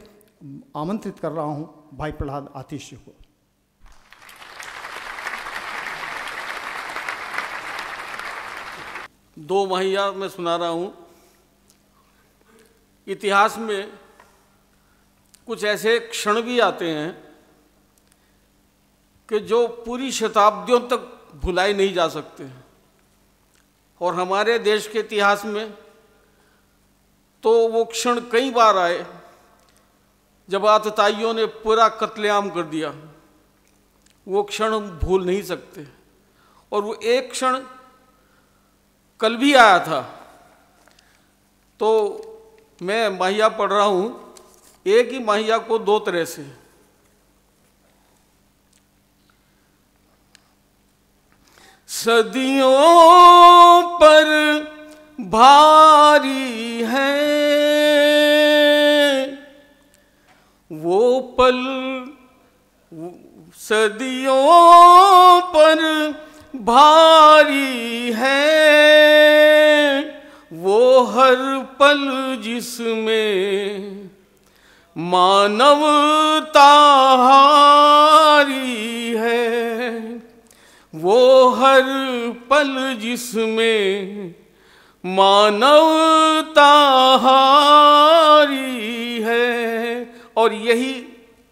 आमंत्रित कर रहा हूं भाई प्रहलाद आतिश्य को दो महिया मैं सुना रहा हूं इतिहास में कुछ ऐसे क्षण भी आते हैं कि जो पूरी शताब्दियों तक भुलाए नहीं जा सकते और हमारे देश के इतिहास में तो वो क्षण कई बार आए जब आतताइयों ने पूरा कत्लेआम कर दिया वो क्षण भूल नहीं सकते और वो एक क्षण कल भी आया था तो मैं माहिया पढ़ रहा हूँ एक ही माहिया को दो तरह से सदियों पर भारी है वो पल सदियों पर भारी है वो हर पल जिसमें मानवता हारी है वो हर पल जिसमें मानवता हारी और यही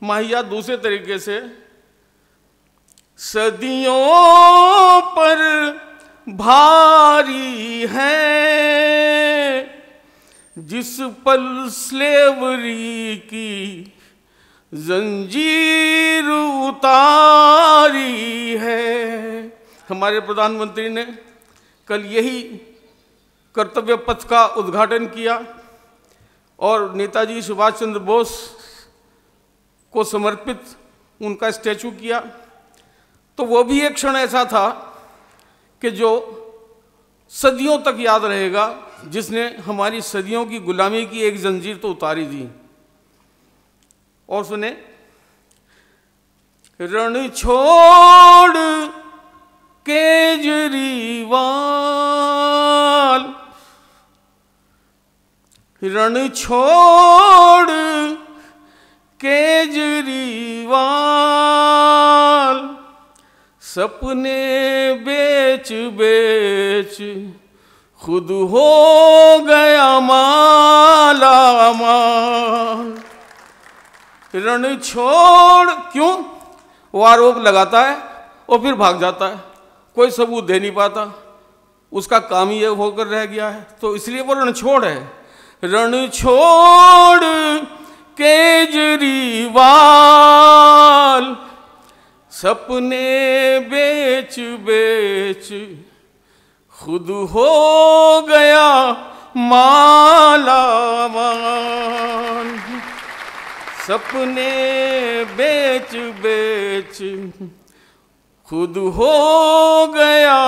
माहिया दूसरे तरीके से सदियों पर भारी है जिस पल स्लेवरी की जंजीर उतारी है हमारे प्रधानमंत्री ने कल यही कर्तव्य पथ का उद्घाटन किया और नेताजी सुभाष चंद्र बोस को समर्पित उनका स्टैचू किया तो वो भी एक क्षण ऐसा था कि जो सदियों तक याद रहेगा जिसने हमारी सदियों की गुलामी की एक जंजीर तो उतारी दी और सुने रण छोड़ केजरीवाल रण छोड़ केजरीवाल सपने बेच बेच खुद हो गया माला माल रण छोड़ क्यों वो आरोप लगाता है और फिर भाग जाता है कोई सबूत दे नहीं पाता उसका काम ही होकर रह गया है तो इसलिए वो रण छोड़ है रण छोड़ केजरीवाल सपने बेच बेच खुद हो गया माला सपने बेच बेच खुद हो गया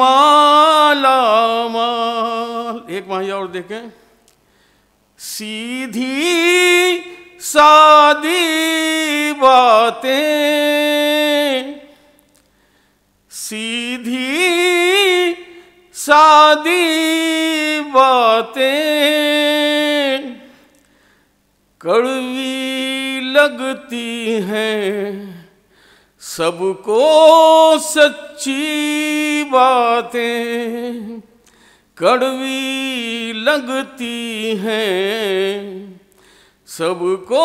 माला माल एक माहिया और देखें सीधी सादी बातें सीधी सादी बातें कड़वी लगती हैं सबको सच्ची बातें कड़वी लगती है सबको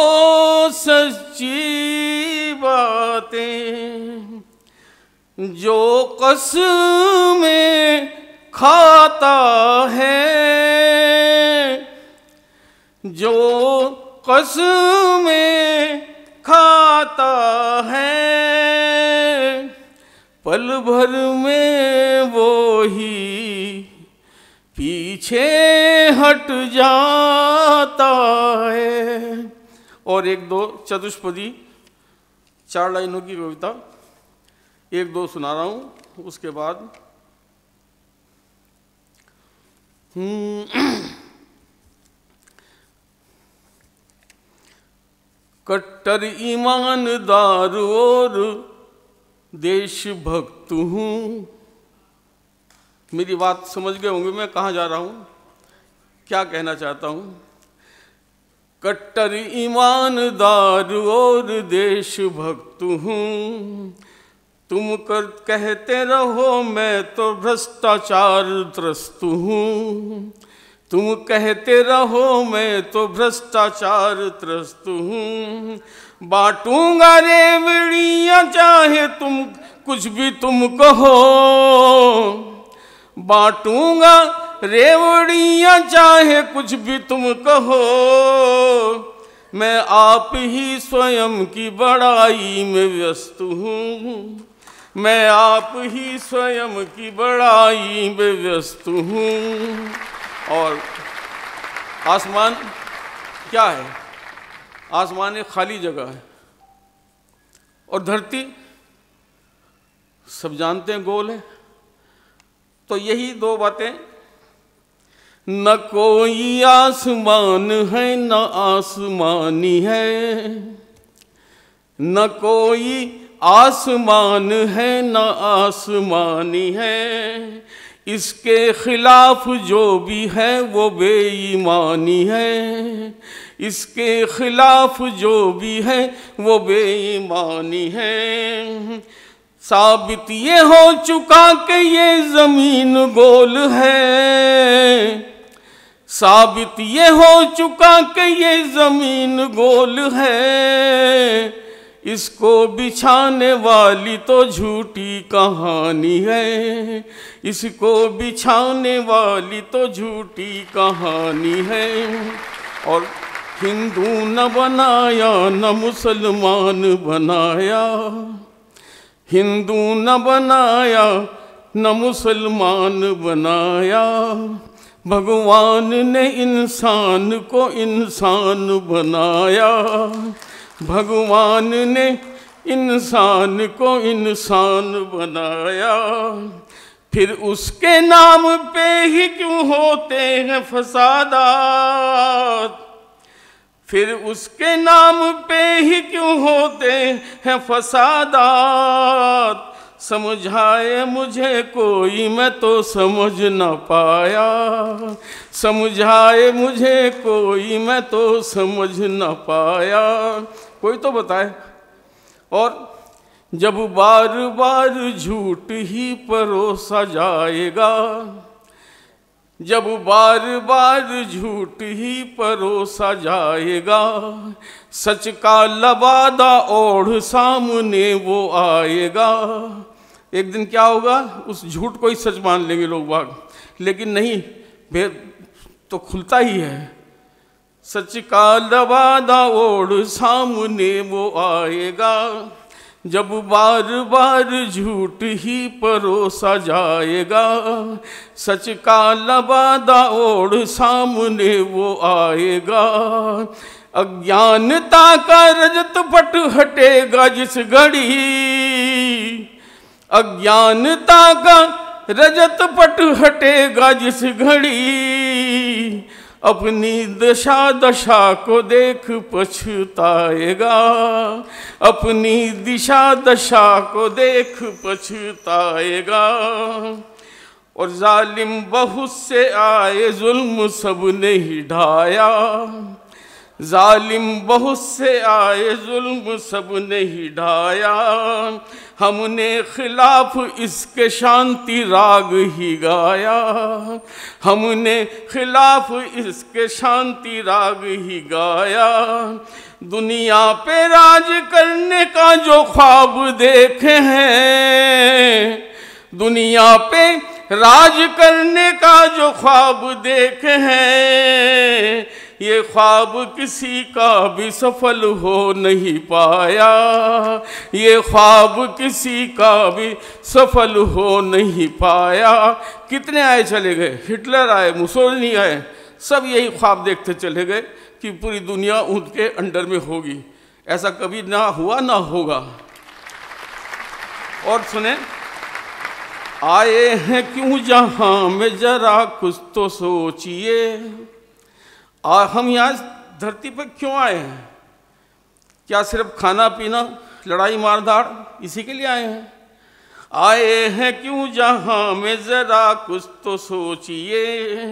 सच्ची बातें जो कस में खाता है जो कस में खाता है पल भर में वो ही पीछे हट जाता है और एक दो चतुष्पदी चार लाइनों की कविता एक दो सुना रहा हूँ उसके बाद हम्म। कट्टर ईमानदार और देशभक्त हूँ मेरी बात समझ गए होंगे मैं कहाँ जा रहा हूँ क्या कहना चाहता हूँ कट्टर ईमानदार और देशभक्त हूँ तुम कर कहते रहो मैं तो भ्रष्टाचार त्रस्त हूँ तुम कहते रहो मैं तो भ्रष्टाचार त्रस्त हूँ रे बड़िया चाहे तुम कुछ भी तुम कहो बांटूंगा रेवड़िया चाहे कुछ भी तुम कहो मैं आप ही स्वयं की बड़ाई में व्यस्त हूँ मैं आप ही स्वयं की बड़ाई में व्यस्त हूँ और आसमान क्या है आसमान एक खाली जगह है और धरती सब जानते हैं गोल है तो यही दो बातें न कोई आसमान है न आसमानी है न कोई आसमान है न आसमानी है इसके खिलाफ जो भी है वो बेईमानी है इसके खिलाफ जो भी है वो बेईमानी है साबित ये हो चुका कि ये जमीन गोल है साबित ये हो चुका कि ये जमीन गोल है इसको बिछाने वाली तो झूठी कहानी है इसको बिछाने वाली तो झूठी कहानी है और हिंदू न बनाया न मुसलमान बनाया हिंदू न बनाया न मुसलमान बनाया भगवान ने इंसान को इंसान बनाया भगवान ने इंसान को इंसान बनाया फिर उसके नाम पे ही क्यों होते हैं फसादात फिर उसके नाम पे ही क्यों होते हैं फसादात समझाए मुझे कोई मैं तो समझ न पाया समझाए मुझे कोई मैं तो समझ न पाया कोई तो बताए और जब बार बार झूठ ही परोसा जाएगा जब बार बार झूठ ही परोसा जाएगा सच का लबादा ओढ़ सामने वो आएगा एक दिन क्या होगा उस झूठ को ही सच मान लेंगे लोग बाग लेकिन नहीं भेद तो खुलता ही है सच का लबादा ओढ़ सामने वो आएगा जब बार बार झूठ ही परोसा जाएगा सच का लबादा ओढ़ सामने वो आएगा अज्ञानता का रजत पट हटेगा जिस घड़ी अज्ञानता का रजत पट हटेगा जिस घड़ी अपनी दशा दशा को देख पछताएगा अपनी दिशा दशा को देख पछताएगा और जालिम बहुत से आए जुल्म सब ने ही ढाया जालिम बहुत से आए जुल्म सब ने ही ढाया हमने खिलाफ इसके शांति राग ही गाया हमने खिलाफ इसके शांति राग ही गाया दुनिया पे राज करने का जो ख्वाब देखे हैं दुनिया पे राज करने का जो ख्वाब देखे हैं ये ख्वाब किसी का भी सफल हो नहीं पाया ये ख्वाब किसी का भी सफल हो नहीं पाया कितने आए चले गए हिटलर आए मुसोलनी आए सब यही ख्वाब देखते चले गए कि पूरी दुनिया उनके अंडर में होगी ऐसा कभी ना हुआ ना होगा और सुने आए हैं क्यों जहां में जरा कुछ तो सोचिए और हम यहाँ धरती पर क्यों आए हैं क्या सिर्फ खाना पीना लड़ाई धाड़ इसी के लिए आए हैं आए हैं क्यों जहाँ में ज़रा कुछ तो सोचिए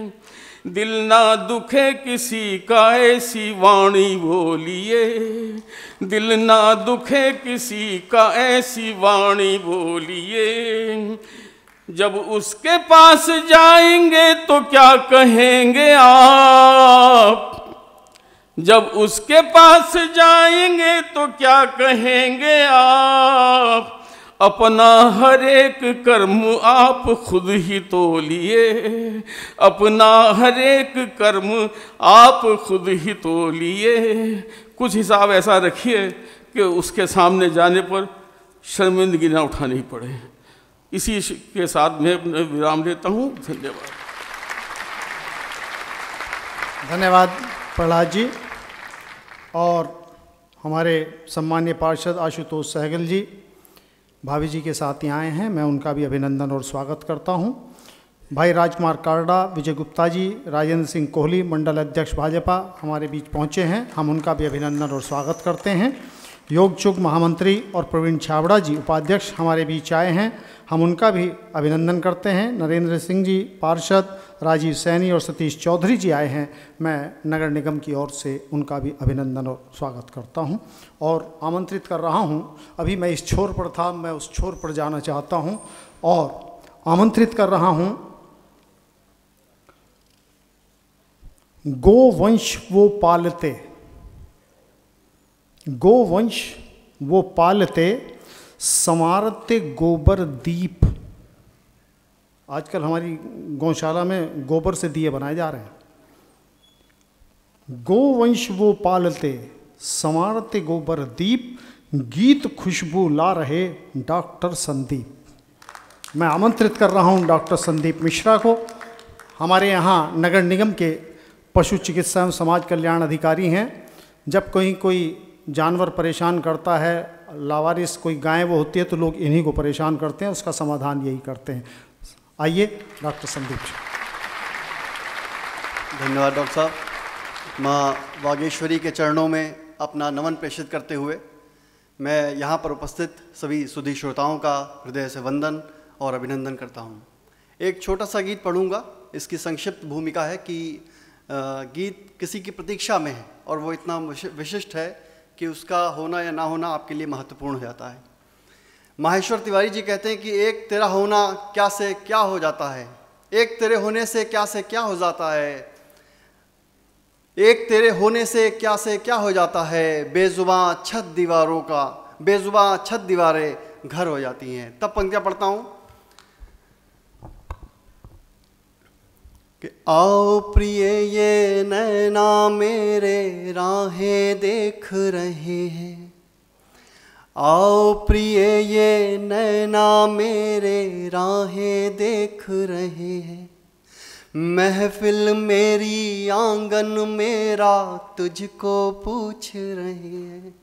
दिल ना दुखे किसी का ऐसी वाणी बोलिए दिल ना दुखे किसी का ऐसी वाणी बोलिए जब उसके पास जाएंगे तो क्या कहेंगे आप जब उसके पास जाएंगे तो क्या कहेंगे आप अपना हर एक कर्म आप खुद ही तो लिए अपना हर एक कर्म आप खुद ही तो लिए कुछ हिसाब ऐसा रखिए कि उसके सामने जाने पर शर्मिंदगी ना उठानी पड़े इसी के साथ मैं विराम लेता हूँ धन्यवाद धन्यवाद प्रहलाद जी और हमारे सम्मान्य पार्षद आशुतोष सहगल जी भाभी जी के साथ यहाँ आए हैं मैं उनका भी अभिनंदन और स्वागत करता हूँ भाई राजकुमार कारडा विजय गुप्ता जी राजेंद्र सिंह कोहली मंडल अध्यक्ष भाजपा हमारे बीच पहुँचे हैं हम उनका भी अभिनंदन और स्वागत करते हैं योगचुग महामंत्री और प्रवीण छाबड़ा जी उपाध्यक्ष हमारे बीच आए हैं हम उनका भी अभिनंदन करते हैं नरेंद्र सिंह जी पार्षद राजीव सैनी और सतीश चौधरी जी आए हैं मैं नगर निगम की ओर से उनका भी अभिनंदन और स्वागत करता हूं और आमंत्रित कर रहा हूं अभी मैं इस छोर पर था मैं उस छोर पर जाना चाहता हूं और आमंत्रित कर रहा हूं गोवंश वो पालते गोवंश वो पालते समारते गोबर दीप आजकल हमारी गौशाला में गोबर से दिए बनाए जा रहे हैं गोवंश वो पालते समारते गोबर दीप गीत खुशबू ला रहे डॉक्टर संदीप मैं आमंत्रित कर रहा हूं डॉक्टर संदीप मिश्रा को हमारे यहाँ नगर निगम के पशु चिकित्सा एवं समाज कल्याण अधिकारी हैं जब कहीं कोई जानवर परेशान करता है लावारिस कोई गाय वो होती है तो लोग इन्हीं को परेशान करते हैं उसका समाधान यही करते हैं आइए डॉक्टर संदीप धन्यवाद डॉक्टर साहब माँ वागेश्वरी के चरणों में अपना नमन प्रेषित करते हुए मैं यहाँ पर उपस्थित सभी सुधी श्रोताओं का हृदय से वंदन और अभिनंदन करता हूँ एक छोटा सा गीत पढ़ूँगा इसकी संक्षिप्त भूमिका है कि गीत किसी की प्रतीक्षा में है और वो इतना विशिष्ट है कि उसका होना या ना होना आपके लिए महत्वपूर्ण हो जाता है माहेश्वर तिवारी जी कहते हैं कि एक तेरा होना क्या से क्या हो जाता है एक तेरे होने से क्या से क्या हो जाता है एक तेरे होने से क्या से क्या हो जाता है बेजुबा छत दीवारों का बेजुबा छत दीवारें घर हो जाती हैं तब पंक्तियाँ पढ़ता हूँ कि आओ प्रिय ये नैना मेरे राहें देख रहे हैं आओ प्रिय ये नैना मेरे राहें देख रहे हैं महफिल मेरी आंगन मेरा तुझको पूछ रहे हैं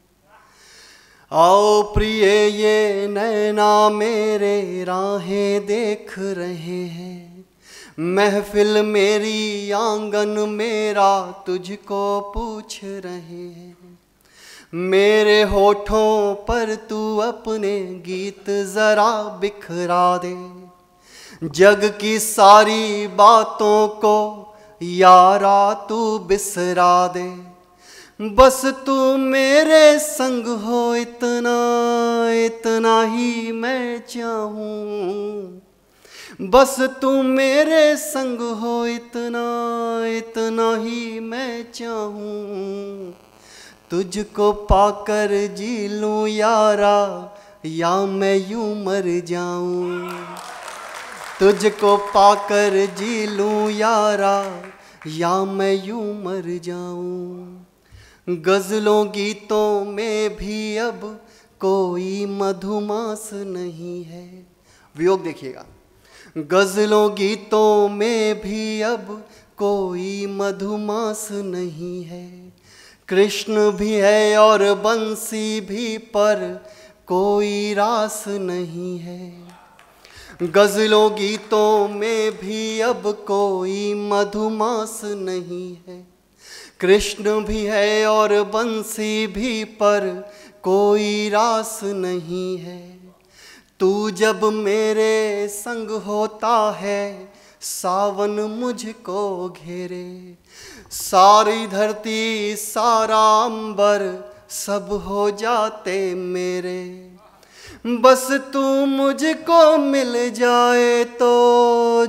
आओ प्रिय ये नैना मेरे राहें देख रहे हैं महफिल मेरी आंगन मेरा तुझको पूछ रहे हैं मेरे होठों पर तू अपने गीत ज़रा बिखरा दे जग की सारी बातों को यारा तू बिसरा दे बस तू मेरे संग हो इतना इतना ही मैं चाहूँ बस तू मेरे संग हो इतना इतना ही मैं चाहूँ तुझको पाकर जी लूँ यारा या मैं यूं मर जाऊँ तुझको पाकर जी लूँ यारा या मैं यूं मर जाऊं गज़लों गीतों में भी अब कोई मधुमास नहीं है वियोग देखिएगा गजलों गीतों में भी अब कोई मधुमास नहीं है कृष्ण भी है और बंसी भी पर कोई रास नहीं है गजलों गीतों में भी अब कोई मधुमास नहीं है कृष्ण भी है और बंसी भी पर कोई रास नहीं है तू जब मेरे संग होता है सावन मुझको घेरे सारी धरती सारा अंबर सब हो जाते मेरे बस तू मुझको मिल जाए तो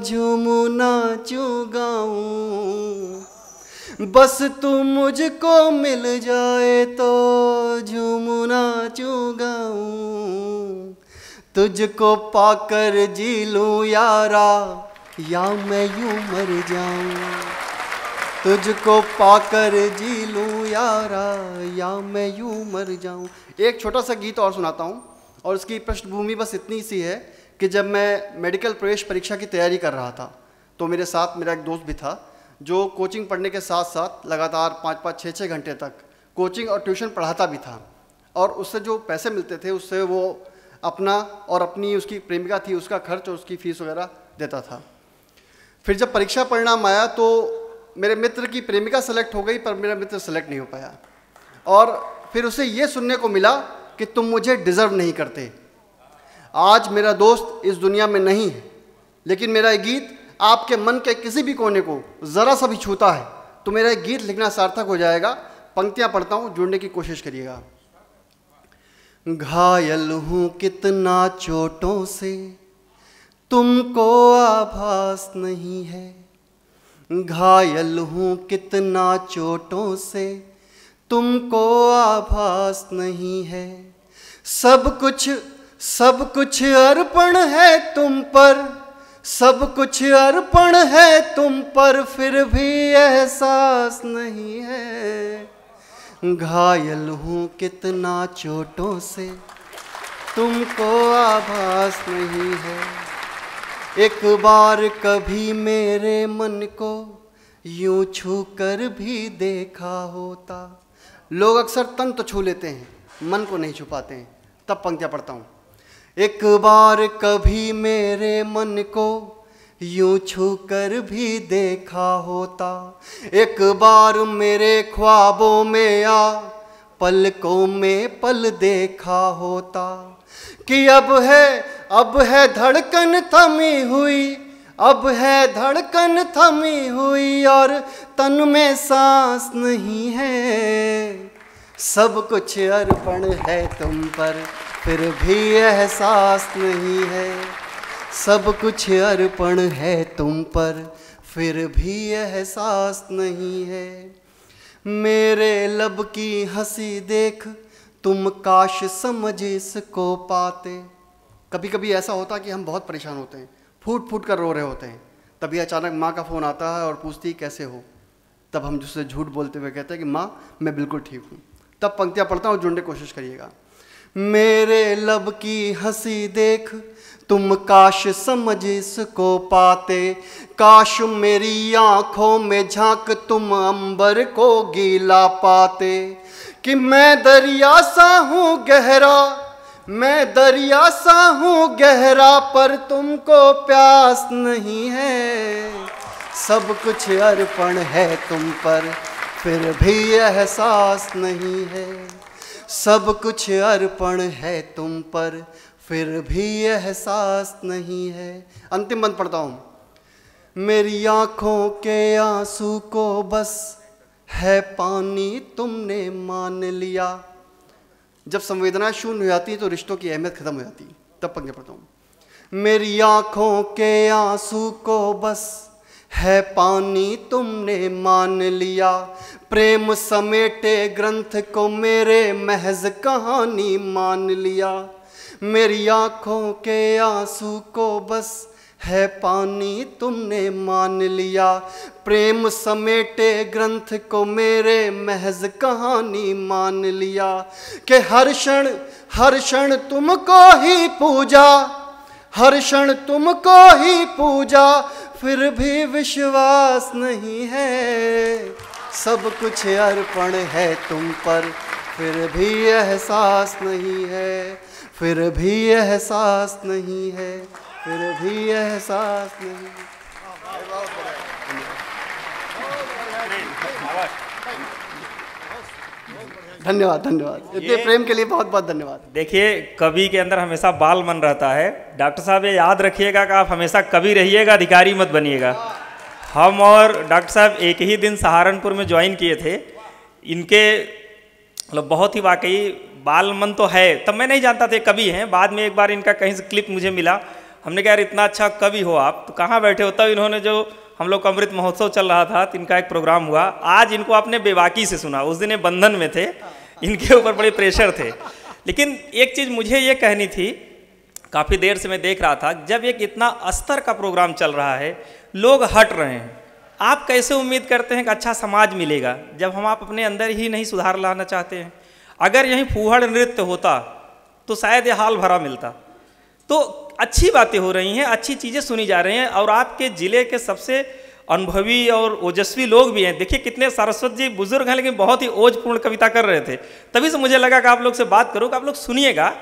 झूमू नाचू गाऊ बस तू मुझको मिल जाए तो झूमू नाचू गाऊ तुझको पाकर जी लूँ यारा या मैं यूं मर जाऊं तुझको पाकर जी लूँ यारा या मैं यूं मर जाऊं एक छोटा सा गीत और सुनाता हूँ और उसकी पृष्ठभूमि बस इतनी सी है कि जब मैं मेडिकल प्रवेश परीक्षा की तैयारी कर रहा था तो मेरे साथ मेरा एक दोस्त भी था जो कोचिंग पढ़ने के साथ साथ लगातार पाँच पाँच छः छः घंटे तक कोचिंग और ट्यूशन पढ़ाता भी था और उससे जो पैसे मिलते थे उससे वो अपना और अपनी उसकी प्रेमिका थी उसका खर्च और उसकी फीस वगैरह देता था फिर जब परीक्षा परिणाम आया तो मेरे मित्र की प्रेमिका सेलेक्ट हो गई पर मेरा मित्र सेलेक्ट नहीं हो पाया और फिर उसे ये सुनने को मिला कि तुम मुझे डिज़र्व नहीं करते आज मेरा दोस्त इस दुनिया में नहीं है लेकिन मेरा ये गीत आपके मन के किसी भी कोने को ज़रा सा भी छूता है तो मेरा ये गीत लिखना सार्थक हो जाएगा पंक्तियाँ पढ़ता हूँ जुड़ने की कोशिश करिएगा घायल हूँ कितना चोटों से तुमको आभास नहीं है घायल हूँ कितना चोटों से तुमको आभास नहीं है सब कुछ सब कुछ अर्पण है तुम पर सब कुछ अर्पण है तुम पर फिर भी एहसास नहीं है घायल हूँ कितना चोटों से तुमको आभास नहीं है एक बार कभी मेरे मन को यूं छू कर भी देखा होता लोग अक्सर तन तो छू लेते हैं मन को नहीं छू पाते हैं तब पंक्तियाँ पढ़ता हूँ एक बार कभी मेरे मन को यूं छू कर भी देखा होता एक बार मेरे ख्वाबों में आ पलकों में पल देखा होता कि अब है अब है धड़कन थमी हुई अब है धड़कन थमी हुई और तन में सांस नहीं है सब कुछ अर्पण है तुम पर फिर भी एहसास नहीं है सब कुछ अर्पण है तुम पर फिर भी एहसास नहीं है मेरे लब की हंसी देख तुम काश समझ इसको पाते कभी कभी ऐसा होता कि हम बहुत परेशान होते हैं फूट फूट कर रो रहे होते हैं तभी अचानक माँ का फ़ोन आता है और पूछती कैसे हो तब हम जिससे झूठ बोलते हुए कहते हैं कि माँ मैं बिल्कुल ठीक हूँ तब पंक्तियाँ पढ़ता हूँ जुड़ने कोशिश करिएगा मेरे लब की हंसी देख तुम काश समझ इसको पाते काश मेरी आँखों में झांक तुम अंबर को गीला पाते कि मैं दरिया सा हूँ गहरा मैं दरिया सा हूँ गहरा पर तुमको प्यास नहीं है सब कुछ अर्पण है तुम पर फिर भी एहसास नहीं है सब कुछ अर्पण है तुम पर फिर भी एहसास नहीं है अंतिम बंद पढ़ता हूँ मेरी आंखों के आंसू को बस है पानी तुमने मान लिया जब संवेदना शून्य हो जाती है तो रिश्तों की अहमियत खत्म हो जाती है तब पंगे पढ़ता हूँ मेरी आंखों के आंसू को बस है पानी तुमने मान लिया प्रेम समेटे ग्रंथ को मेरे महज कहानी मान लिया मेरी आंखों के आंसू को बस है पानी तुमने मान लिया प्रेम समेटे ग्रंथ को मेरे महज कहानी मान लिया के हर क्षण हर क्षण तुमको ही पूजा हर क्षण तुमको ही पूजा फिर भी विश्वास नहीं है सब कुछ अर्पण है तुम पर फिर भी एहसास नहीं है फिर भी एहसास नहीं है फिर भी एहसास नहीं धन्यवाद धन्यवाद इतने प्रेम के लिए बहुत बहुत धन्यवाद देखिए कवि के अंदर हमेशा बाल मन रहता है डॉक्टर साहब ये याद रखिएगा कि आप हमेशा कवि रहिएगा अधिकारी मत बनिएगा हम और डॉक्टर साहब एक ही दिन सहारनपुर में ज्वाइन किए थे इनके मतलब बहुत ही वाकई बालमन तो है तब मैं नहीं जानता था कवि हैं बाद में एक बार इनका कहीं से क्लिप मुझे मिला हमने कहा यार इतना अच्छा कवि हो आप तो कहाँ बैठे हो तब इन्होंने जो हम लोग का अमृत महोत्सव चल रहा था तो इनका एक प्रोग्राम हुआ आज इनको आपने बेबाकी से सुना उस दिन ये बंधन में थे इनके ऊपर बड़े प्रेशर थे लेकिन एक चीज़ मुझे ये कहनी थी काफ़ी देर से मैं देख रहा था जब एक इतना अस्तर का प्रोग्राम चल रहा है लोग हट रहे हैं आप कैसे उम्मीद करते हैं कि अच्छा समाज मिलेगा जब हम आप अपने अंदर ही नहीं सुधार लाना चाहते हैं अगर यहीं फूहड़ नृत्य होता तो शायद यह हाल भरा मिलता तो अच्छी बातें हो रही हैं अच्छी चीज़ें सुनी जा रही हैं और आपके ज़िले के सबसे अनुभवी और ओजस्वी लोग भी हैं देखिए कितने सरस्वती जी बुजुर्ग हैं लेकिन बहुत ही ओजपूर्ण कविता कर रहे थे तभी से मुझे लगा कि आप लोग से बात करूँ कि आप लोग सुनिएगा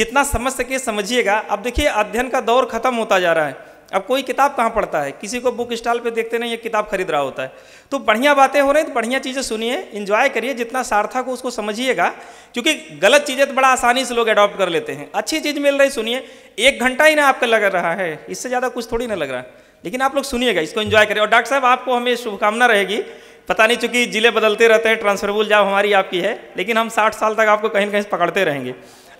जितना समझ सके समझिएगा अब देखिए अध्ययन का दौर खत्म होता जा रहा है अब कोई किताब कहाँ पढ़ता है किसी को बुक स्टॉल पे देखते नहीं ये किताब खरीद रहा होता है तो बढ़िया बातें हो रही तो बढ़िया चीज़ें सुनिए इन्जॉय करिए जितना सार्थक हो उसको समझिएगा क्योंकि गलत चीज़ें तो बड़ा आसानी से लोग अडॉप्ट कर लेते हैं अच्छी चीज़ मिल रही सुनिए एक घंटा ही ना आपका लग रहा है इससे ज़्यादा कुछ थोड़ी ना लग रहा लेकिन आप लोग सुनिएगा इसको इन्जॉय करिए और डॉक्टर साहब आपको हमें शुभकामना रहेगी पता नहीं चूँकि ज़िले बदलते रहते हैं ट्रांसफरबुल जॉब हमारी आपकी है लेकिन हम साठ साल तक आपको कहीं ना कहीं पकड़ते रहेंगे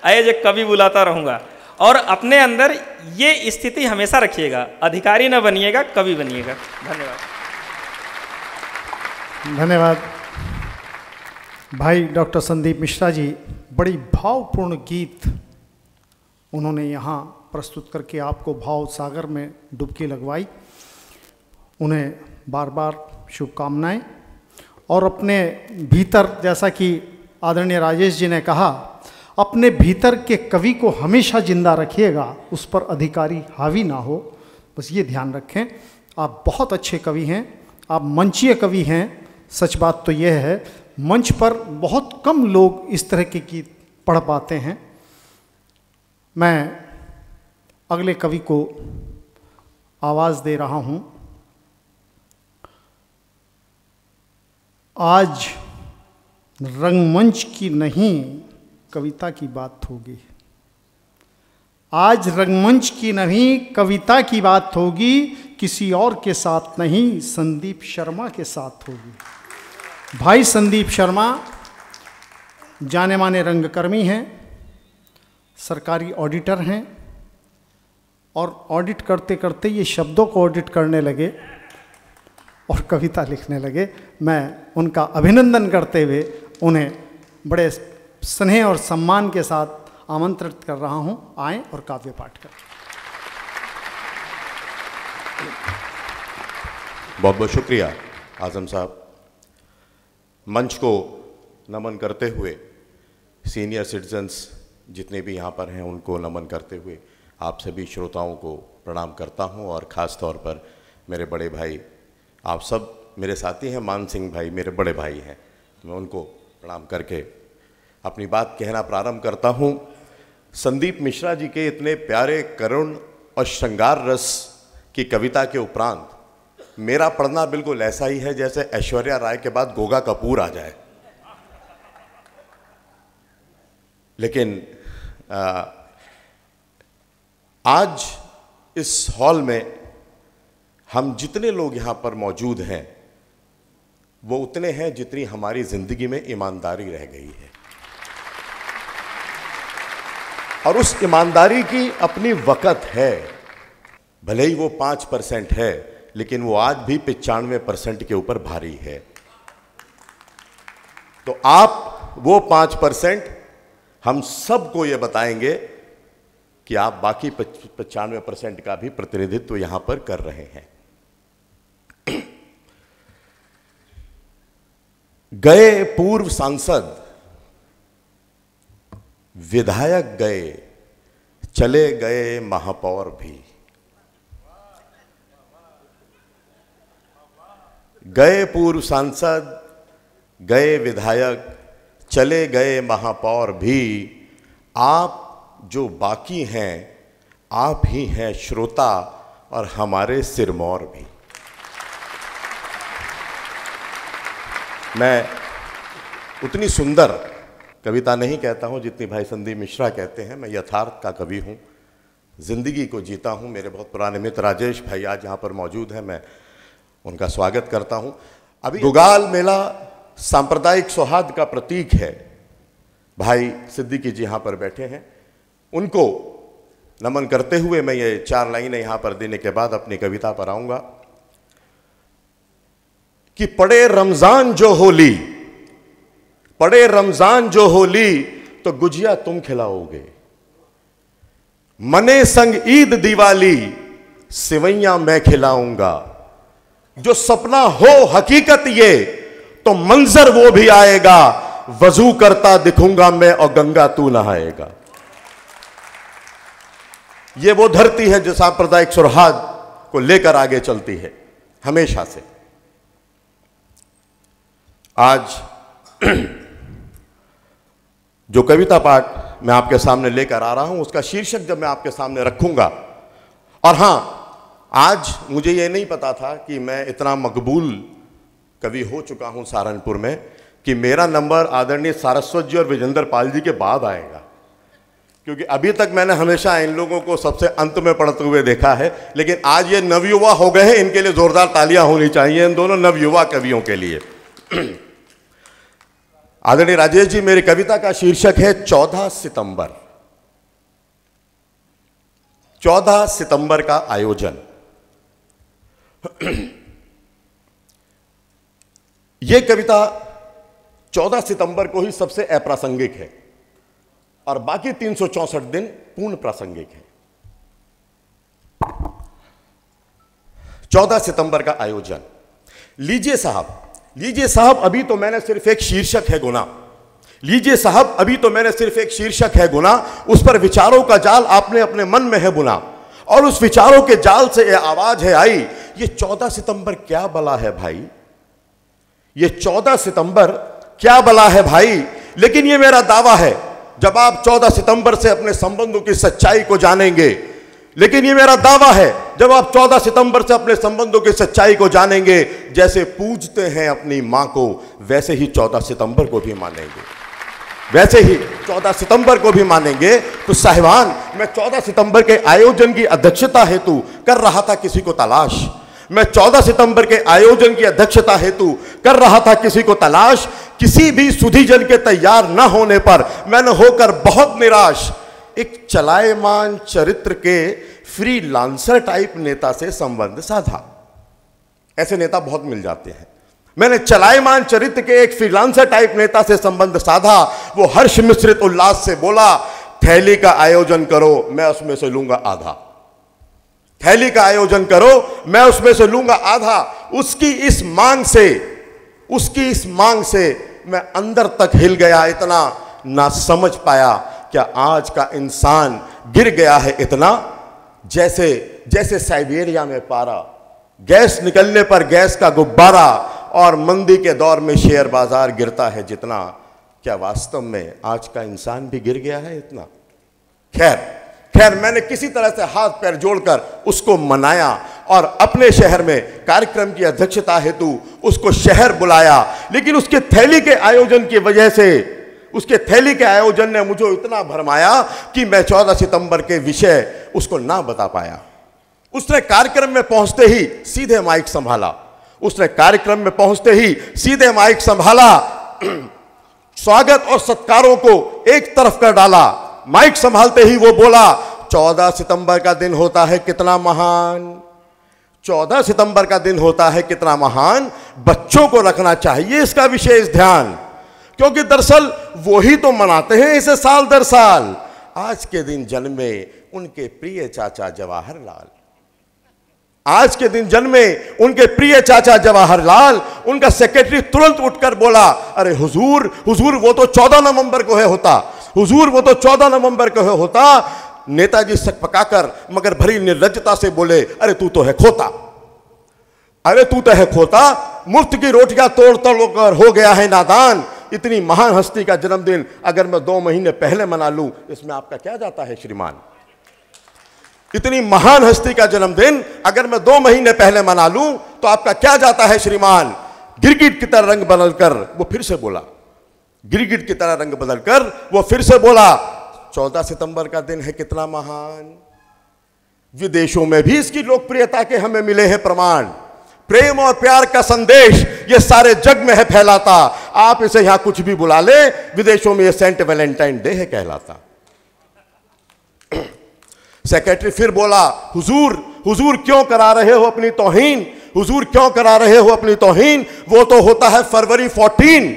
आए जब कभी बुलाता रहूँगा और अपने अंदर ये स्थिति हमेशा रखिएगा अधिकारी न बनिएगा कभी बनिएगा धन्यवाद धन्यवाद भाई डॉक्टर संदीप मिश्रा जी बड़ी भावपूर्ण गीत उन्होंने यहाँ प्रस्तुत करके आपको भाव सागर में डुबकी लगवाई उन्हें बार बार शुभकामनाएं और अपने भीतर जैसा कि आदरणीय राजेश जी ने कहा अपने भीतर के कवि को हमेशा जिंदा रखिएगा उस पर अधिकारी हावी ना हो बस ये ध्यान रखें आप बहुत अच्छे कवि हैं आप मंचीय कवि हैं सच बात तो यह है मंच पर बहुत कम लोग इस तरह के गीत पढ़ पाते हैं मैं अगले कवि को आवाज़ दे रहा हूँ आज रंगमंच की नहीं कविता की बात होगी आज रंगमंच की नहीं कविता की बात होगी किसी और के साथ नहीं संदीप शर्मा के साथ होगी भाई संदीप शर्मा जाने माने रंगकर्मी हैं सरकारी ऑडिटर हैं और ऑडिट करते करते ये शब्दों को ऑडिट करने लगे और कविता लिखने लगे मैं उनका अभिनंदन करते हुए उन्हें बड़े स्नेह और सम्मान के साथ आमंत्रित कर रहा हूं आए और काव्य पाठ करें बहुत बहुत शुक्रिया आजम साहब मंच को नमन करते हुए सीनियर सिटीजन्स जितने भी यहाँ पर हैं उनको नमन करते हुए आप सभी श्रोताओं को प्रणाम करता हूँ और ख़ास तौर पर मेरे बड़े भाई आप सब मेरे साथी हैं मान सिंह भाई मेरे बड़े भाई हैं तो मैं उनको प्रणाम करके अपनी बात कहना प्रारंभ करता हूँ संदीप मिश्रा जी के इतने प्यारे करुण और श्रृंगार रस की कविता के उपरांत मेरा पढ़ना बिल्कुल ऐसा ही है जैसे ऐश्वर्या राय के बाद गोगा कपूर आ जाए लेकिन आ, आज इस हॉल में हम जितने लोग यहाँ पर मौजूद हैं वो उतने हैं जितनी हमारी ज़िंदगी में ईमानदारी रह गई है और उस ईमानदारी की अपनी वक़्त है भले ही वो पाँच परसेंट है लेकिन वो आज भी पचानवे परसेंट के ऊपर भारी है तो आप वो पाँच परसेंट हम सबको ये बताएंगे कि आप बाकी पचानवे परसेंट का भी प्रतिनिधित्व यहाँ पर कर रहे हैं गए पूर्व सांसद विधायक गए चले गए महापौर भी गए पूर्व सांसद गए विधायक चले गए महापौर भी आप जो बाकी हैं आप ही हैं श्रोता और हमारे सिरमौर भी मैं उतनी सुंदर कविता नहीं कहता हूँ जितनी भाई संदीप मिश्रा कहते हैं मैं यथार्थ का कवि हूँ ज़िंदगी को जीता हूँ मेरे बहुत पुराने मित्र राजेश भाई आज यहाँ पर मौजूद हैं मैं उनका स्वागत करता हूँ अभी गुगाल मेला सांप्रदायिक सौहार्द का प्रतीक है भाई सिद्दीकी जी यहाँ पर बैठे हैं उनको नमन करते हुए मैं ये चार लाइनें यहाँ पर देने के बाद अपनी कविता पर आऊँगा कि पड़े रमज़ान जो होली पड़े रमजान जो होली तो गुजिया तुम खिलाओगे मने संग ईद दिवाली सिवैया मैं खिलाऊंगा जो सपना हो हकीकत ये तो मंजर वो भी आएगा वजू करता दिखूंगा मैं और गंगा तू नहाएगा ये वो धरती है जो सांप्रदायिक सुरहाद को लेकर आगे चलती है हमेशा से आज जो कविता पाठ मैं आपके सामने लेकर आ रहा हूँ उसका शीर्षक जब मैं आपके सामने रखूँगा और हाँ आज मुझे ये नहीं पता था कि मैं इतना मकबूल कवि हो चुका हूँ सहारनपुर में कि मेरा नंबर आदरणीय सारस्वत जी और विजेंद्र पाल जी के बाद आएगा क्योंकि अभी तक मैंने हमेशा इन लोगों को सबसे अंत में पढ़ते हुए देखा है लेकिन आज ये नवयुवा हो गए हैं इनके लिए ज़ोरदार तालियां होनी चाहिए इन दोनों नवयुवा कवियों के लिए आदरणीय राजेश जी मेरी कविता का शीर्षक है 14 सितंबर 14 सितंबर का आयोजन यह कविता 14 सितंबर को ही सबसे अप्रासंगिक है और बाकी तीन दिन पूर्ण प्रासंगिक है 14 सितंबर का आयोजन लीजिए साहब लीजिए साहब अभी तो मैंने सिर्फ एक शीर्षक है गुना लीजिए साहब अभी तो मैंने सिर्फ एक शीर्षक है गुना उस पर विचारों का जाल आपने अपने मन में है बुना और उस विचारों के जाल से यह आवाज है आई ये 14 सितंबर क्या बला है भाई ये 14 सितंबर क्या बला है भाई लेकिन ये मेरा दावा है जब आप 14 सितंबर से अपने संबंधों की सच्चाई को जानेंगे लेकिन ये मेरा दावा है जब आप 14 सितंबर से अपने संबंधों की सच्चाई को जानेंगे जैसे पूजते हैं अपनी मां को वैसे ही 14 सितंबर को भी मानेंगे वैसे ही 14 सितंबर को भी मानेंगे तो साहिबान मैं 14 सितंबर के आयोजन की अध्यक्षता हेतु कर रहा था किसी को तलाश मैं 14 सितंबर के आयोजन की अध्यक्षता हेतु कर रहा था किसी को तलाश किसी भी सुधीजन के तैयार न होने पर मैंने होकर बहुत निराश एक चलायमान चरित्र के फ्री लांसर टाइप नेता से संबंध साधा ऐसे नेता बहुत मिल जाते हैं मैंने चलायमान चरित्र के एक फ्रीलांसर टाइप नेता से संबंध साधा वो हर्ष मिश्रित उल्लास से बोला थैली का आयोजन करो मैं उसमें से लूंगा आधा थैली का आयोजन करो मैं उसमें से लूंगा आधा उसकी इस मांग से उसकी इस मांग से मैं अंदर तक हिल गया इतना ना समझ पाया क्या आज का इंसान गिर गया है इतना जैसे जैसे साइबेरिया में पारा गैस निकलने पर गैस का गुब्बारा और मंदी के दौर में शेयर बाजार गिरता है जितना क्या वास्तव में आज का इंसान भी गिर गया है इतना खैर खैर मैंने किसी तरह से हाथ पैर जोड़कर उसको मनाया और अपने शहर में कार्यक्रम की अध्यक्षता हेतु उसको शहर बुलाया लेकिन उसके थैली के आयोजन की वजह से उसके थैली के आयोजन ने मुझे इतना भरमाया कि मैं चौदह सितंबर के विषय उसको ना बता पाया उसने कार्यक्रम में पहुंचते ही सीधे माइक संभाला उसने कार्यक्रम में पहुंचते ही सीधे माइक संभाला स्वागत और सत्कारों को एक तरफ कर डाला माइक संभालते ही वो बोला 14 सितंबर का दिन होता है कितना महान 14 सितंबर का दिन होता है कितना महान बच्चों को रखना चाहिए इसका विशेष ध्यान क्योंकि दरअसल वही तो मनाते हैं इसे साल दर साल आज के दिन जन्मे उनके प्रिय चाचा जवाहरलाल आज के दिन जन्मे उनके प्रिय चाचा जवाहरलाल उनका सेक्रेटरी तुरंत उठकर बोला अरे हुजूर हुजूर वो तो चौदह नवंबर को है होता हुजूर वो तो चौदह नवंबर को है होता नेताजी सक पकाकर मगर भरी निर्लजता से बोले अरे तू तो है खोता अरे तू तो है खोता मुफ्त की रोटियां तोड़ तोड़ कर हो गया है नादान इतनी महान हस्ती का जन्मदिन अगर मैं दो महीने पहले मना लूं इसमें आपका क्या जाता है श्रीमान इतनी महान हस्ती का जन्मदिन अगर मैं दो महीने पहले मना लूं तो आपका क्या जाता है श्रीमान गिरगिट की तरह रंग बदलकर वो फिर से बोला गिरगिट की तरह रंग बदलकर वो फिर से बोला चौदह सितंबर का दिन है कितना महान विदेशों में भी इसकी लोकप्रियता के हमें मिले हैं प्रमाण प्रेम और प्यार का संदेश ये सारे जग में है फैलाता आप इसे यहां कुछ भी बुला ले विदेशों में ये सेंट वैलेंटाइन डे है कहलाता सेक्रेटरी फिर बोला हुजूर हुजूर क्यों करा रहे हो अपनी तोहीन हुजूर क्यों करा रहे हो अपनी तोहीन वो तो होता है फरवरी फोर्टीन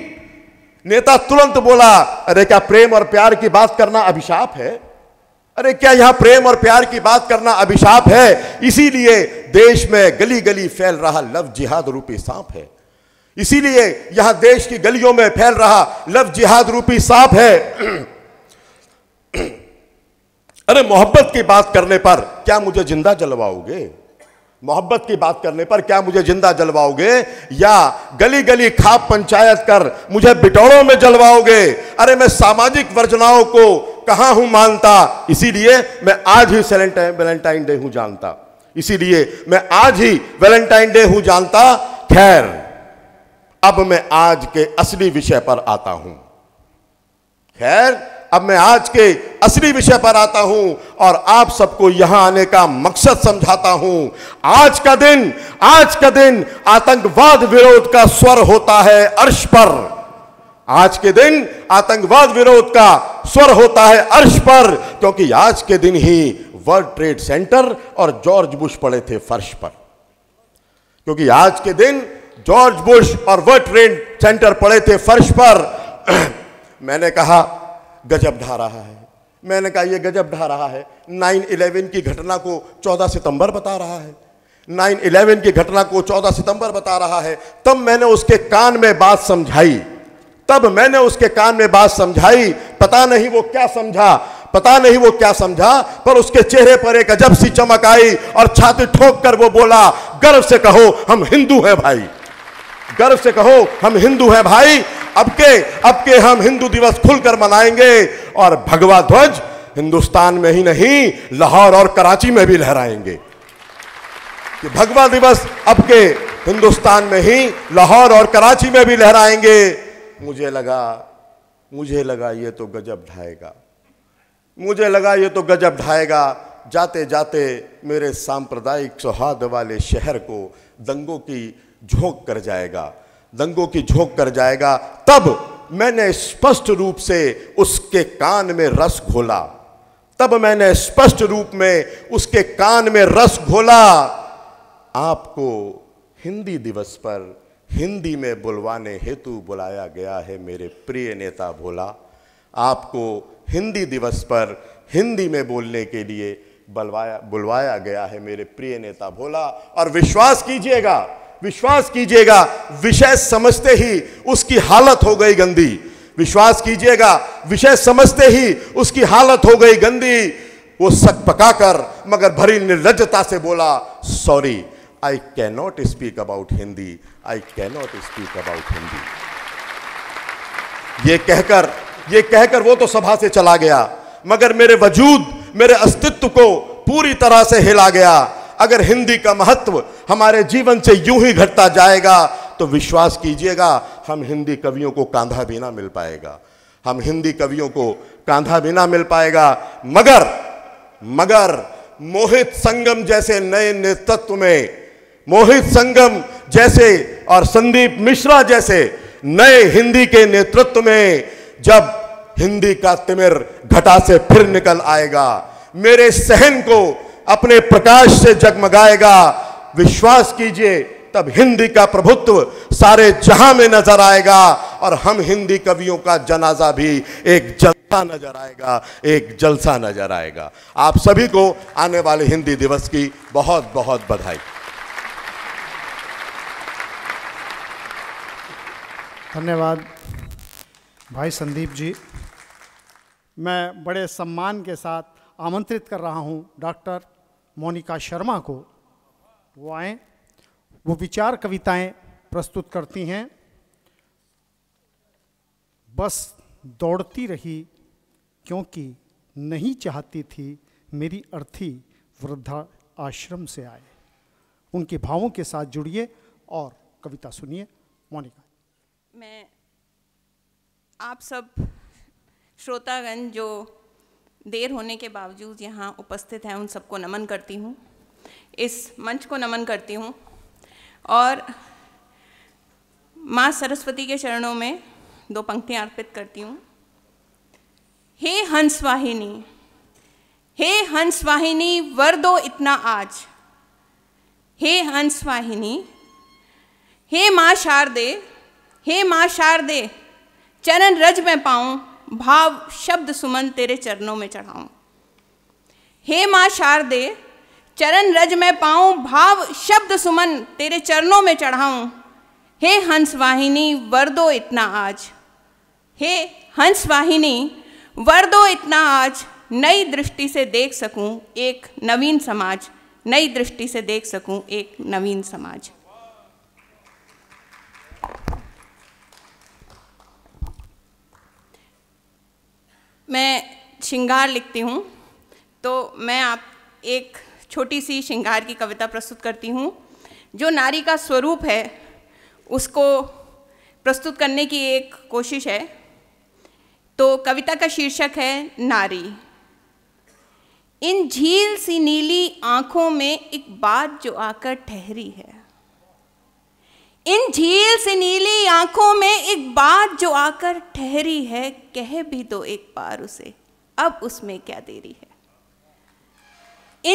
नेता तुरंत बोला अरे क्या प्रेम और प्यार की बात करना अभिशाप है अरे क्या यहां प्रेम और प्यार की बात करना अभिशाप है इसीलिए देश में गली गली फैल रहा लव जिहाद रूपी सांप है इसीलिए यहां देश की गलियों में फैल रहा लव जिहाद रूपी सांप है अरे मोहब्बत की बात करने पर क्या मुझे जिंदा जलवाओगे मोहब्बत की बात करने पर क्या मुझे जिंदा जलवाओगे या गली गली खाप पंचायत कर मुझे बिटौरों में जलवाओगे अरे मैं सामाजिक वर्जनाओं को कहा हूं मानता इसीलिए मैं आज ही वैलेंटाइन डे हूं जानता इसीलिए मैं आज ही वैलेंटाइन डे हूं जानता खैर अब मैं आज के असली विषय पर आता हूं खैर अब मैं आज के असली विषय पर आता हूं और आप सबको यहां आने का मकसद समझाता हूं आज का दिन आज का दिन आतंकवाद विरोध का स्वर होता है अर्श पर आज के दिन आतंकवाद विरोध का स्वर होता है अर्श पर क्योंकि आज के दिन ही वर्ल्ड ट्रेड सेंटर और जॉर्ज बुश पड़े थे फर्श पर क्योंकि आज के दिन जॉर्ज बुश और वर्ल्ड ट्रेड सेंटर पड़े थे फर्श पर मैंने कहा गजब ढा रहा है मैंने कहा यह गजब ढा रहा है 9/11 की घटना को 14 सितंबर बता रहा है 9/11 की घटना को 14 सितंबर बता रहा है तब मैंने उसके कान में बात समझाई तब मैंने उसके कान में बात समझाई पता नहीं वो क्या समझा पता नहीं वो क्या समझा पर उसके चेहरे पर एक अजब सी चमक आई और छाती ठोक कर वो बोला गर्व से कहो हम हिंदू हैं भाई गर्व से कहो हम हिंदू हैं भाई अब के अब के हम हिंदू दिवस खुलकर मनाएंगे और भगवा ध्वज हिंदुस्तान में ही नहीं लाहौर और कराची में भी लहराएंगे कि भगवा दिवस अब के हिंदुस्तान में ही लाहौर और कराची में भी लहराएंगे मुझे लगा मुझे लगा ये तो गजब ढाएगा मुझे लगा ये तो गजब ढाएगा जाते जाते मेरे सांप्रदायिक सौहार्द वाले शहर को दंगों की झोंक कर जाएगा दंगों की झोंक कर जाएगा तब मैंने स्पष्ट रूप से उसके कान में रस घोला तब मैंने स्पष्ट रूप में उसके कान में रस घोला आपको हिंदी दिवस पर हिंदी में बुलवाने हेतु बुलाया गया है मेरे प्रिय नेता भोला आपको हिंदी दिवस पर हिंदी में बोलने के लिए बुलवाया बुलवाया गया है मेरे प्रिय नेता भोला और विश्वास कीजिएगा विश्वास कीजिएगा विषय समझते ही उसकी हालत हो गई गंदी विश्वास कीजिएगा विषय समझते ही उसकी हालत हो गई गंदी वो सक पकाकर मगर भरी निर्लजता से बोला sorry I can not speak about Hindi I cannot speak about Hindi ये कहकर ये कहकर वो तो सभा से चला गया मगर मेरे वजूद मेरे अस्तित्व को पूरी तरह से हिला गया अगर हिंदी का महत्व हमारे जीवन से यूं ही घटता जाएगा तो विश्वास कीजिएगा हम हिंदी कवियों को कांधा भी ना मिल पाएगा हम हिंदी कवियों को कांधा भी ना मिल पाएगा मगर मगर मोहित संगम जैसे नए नेतृत्व में मोहित संगम जैसे और संदीप मिश्रा जैसे नए हिंदी के नेतृत्व में जब हिंदी का तिमिर घटा से फिर निकल आएगा मेरे सहन को अपने प्रकाश से जगमगाएगा विश्वास कीजिए तब हिंदी का प्रभुत्व सारे जहां में नजर आएगा और हम हिंदी कवियों का जनाजा भी एक जलसा नजर आएगा एक जलसा नजर आएगा आप सभी को आने वाले हिंदी दिवस की बहुत बहुत बधाई धन्यवाद भाई संदीप जी मैं बड़े सम्मान के साथ आमंत्रित कर रहा हूं डॉक्टर मोनिका शर्मा को वो आएँ वो विचार कविताएं प्रस्तुत करती हैं बस दौड़ती रही क्योंकि नहीं चाहती थी मेरी अर्थी वृद्धा आश्रम से आए उनके भावों के साथ जुड़िए और कविता सुनिए मोनिका मैं आप सब श्रोतागण जो देर होने के बावजूद यहाँ उपस्थित हैं उन सबको नमन करती हूँ इस मंच को नमन करती हूँ और माँ सरस्वती के चरणों में दो पंक्तियाँ अर्पित करती हूँ हे हंसवाहिनी हे हंसवाहिनी वर दो इतना आज हे हंसवाहिनी हे माँ शारदे हे माँ शारदे चरण रज में पाऊँ भाव शब्द सुमन तेरे चरणों में चढ़ाऊँ हे माँ शारदे चरण रज में पाऊँ भाव शब्द सुमन तेरे चरणों में चढ़ाऊँ हे हंसवाहिनी वर दो इतना आज हे हंसवाहिनी वर दो इतना आज नई दृष्टि से देख सकूं एक नवीन समाज नई दृष्टि से देख सकूं एक नवीन समाज मैं श्रृंगार लिखती हूँ तो मैं आप एक छोटी सी श्रृंगार की कविता प्रस्तुत करती हूँ जो नारी का स्वरूप है उसको प्रस्तुत करने की एक कोशिश है तो कविता का शीर्षक है नारी इन झील सी नीली आँखों में एक बात जो आकर ठहरी है इन झील से नीली आंखों में एक बात जो आकर ठहरी है कह भी दो एक बार उसे अब उसमें क्या देरी है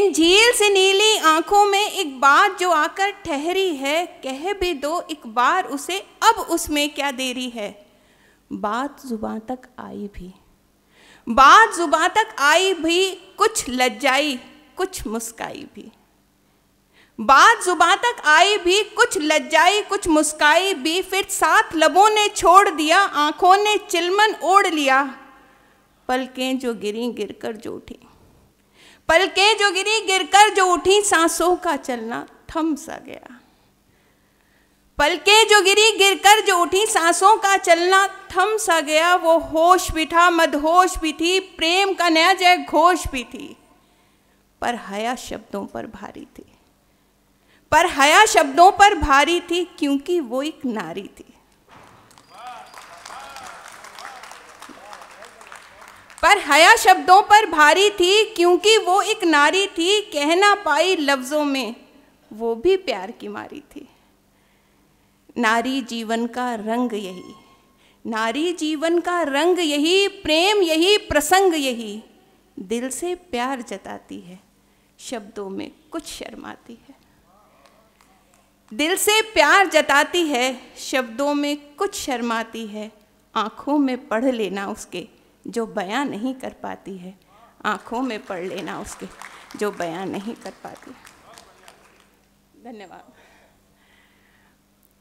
इन झील से नीली आंखों में एक बात जो आकर ठहरी है कह भी दो एक बार उसे अब उसमें क्या देरी है बात जुबान तक आई भी बात जुबान तक आई भी कुछ लज्जाई कुछ मुस्काई भी बात जुबा तक आई भी कुछ लज्जाई कुछ मुस्काई भी फिर साथ लबों ने छोड़ दिया आंखों ने चिलमन ओढ़ लिया पलकें जो गिरी गिर कर जो उठी पलकें जो गिरी गिर कर जो उठी सांसों का चलना थम सा गया पलकें जो गिरी गिर कर जो उठी सांसों का चलना थम सा गया वो होश भी था मदहोश भी थी प्रेम का नया जय घोष भी थी पर हया शब्दों पर भारी थी पर हया शब्दों पर भारी थी क्योंकि वो एक नारी थी पर हया शब्दों पर भारी थी क्योंकि वो एक नारी थी कह ना पाई लफ्ज़ों में वो भी प्यार की मारी थी नारी जीवन का रंग यही नारी जीवन का रंग यही प्रेम यही प्रसंग यही दिल से प्यार जताती है शब्दों में कुछ शर्माती है दिल से प्यार जताती है शब्दों में कुछ शर्माती है आँखों में पढ़ लेना उसके जो बयां नहीं कर पाती है आँखों में पढ़ लेना उसके जो बयां नहीं कर पाती धन्यवाद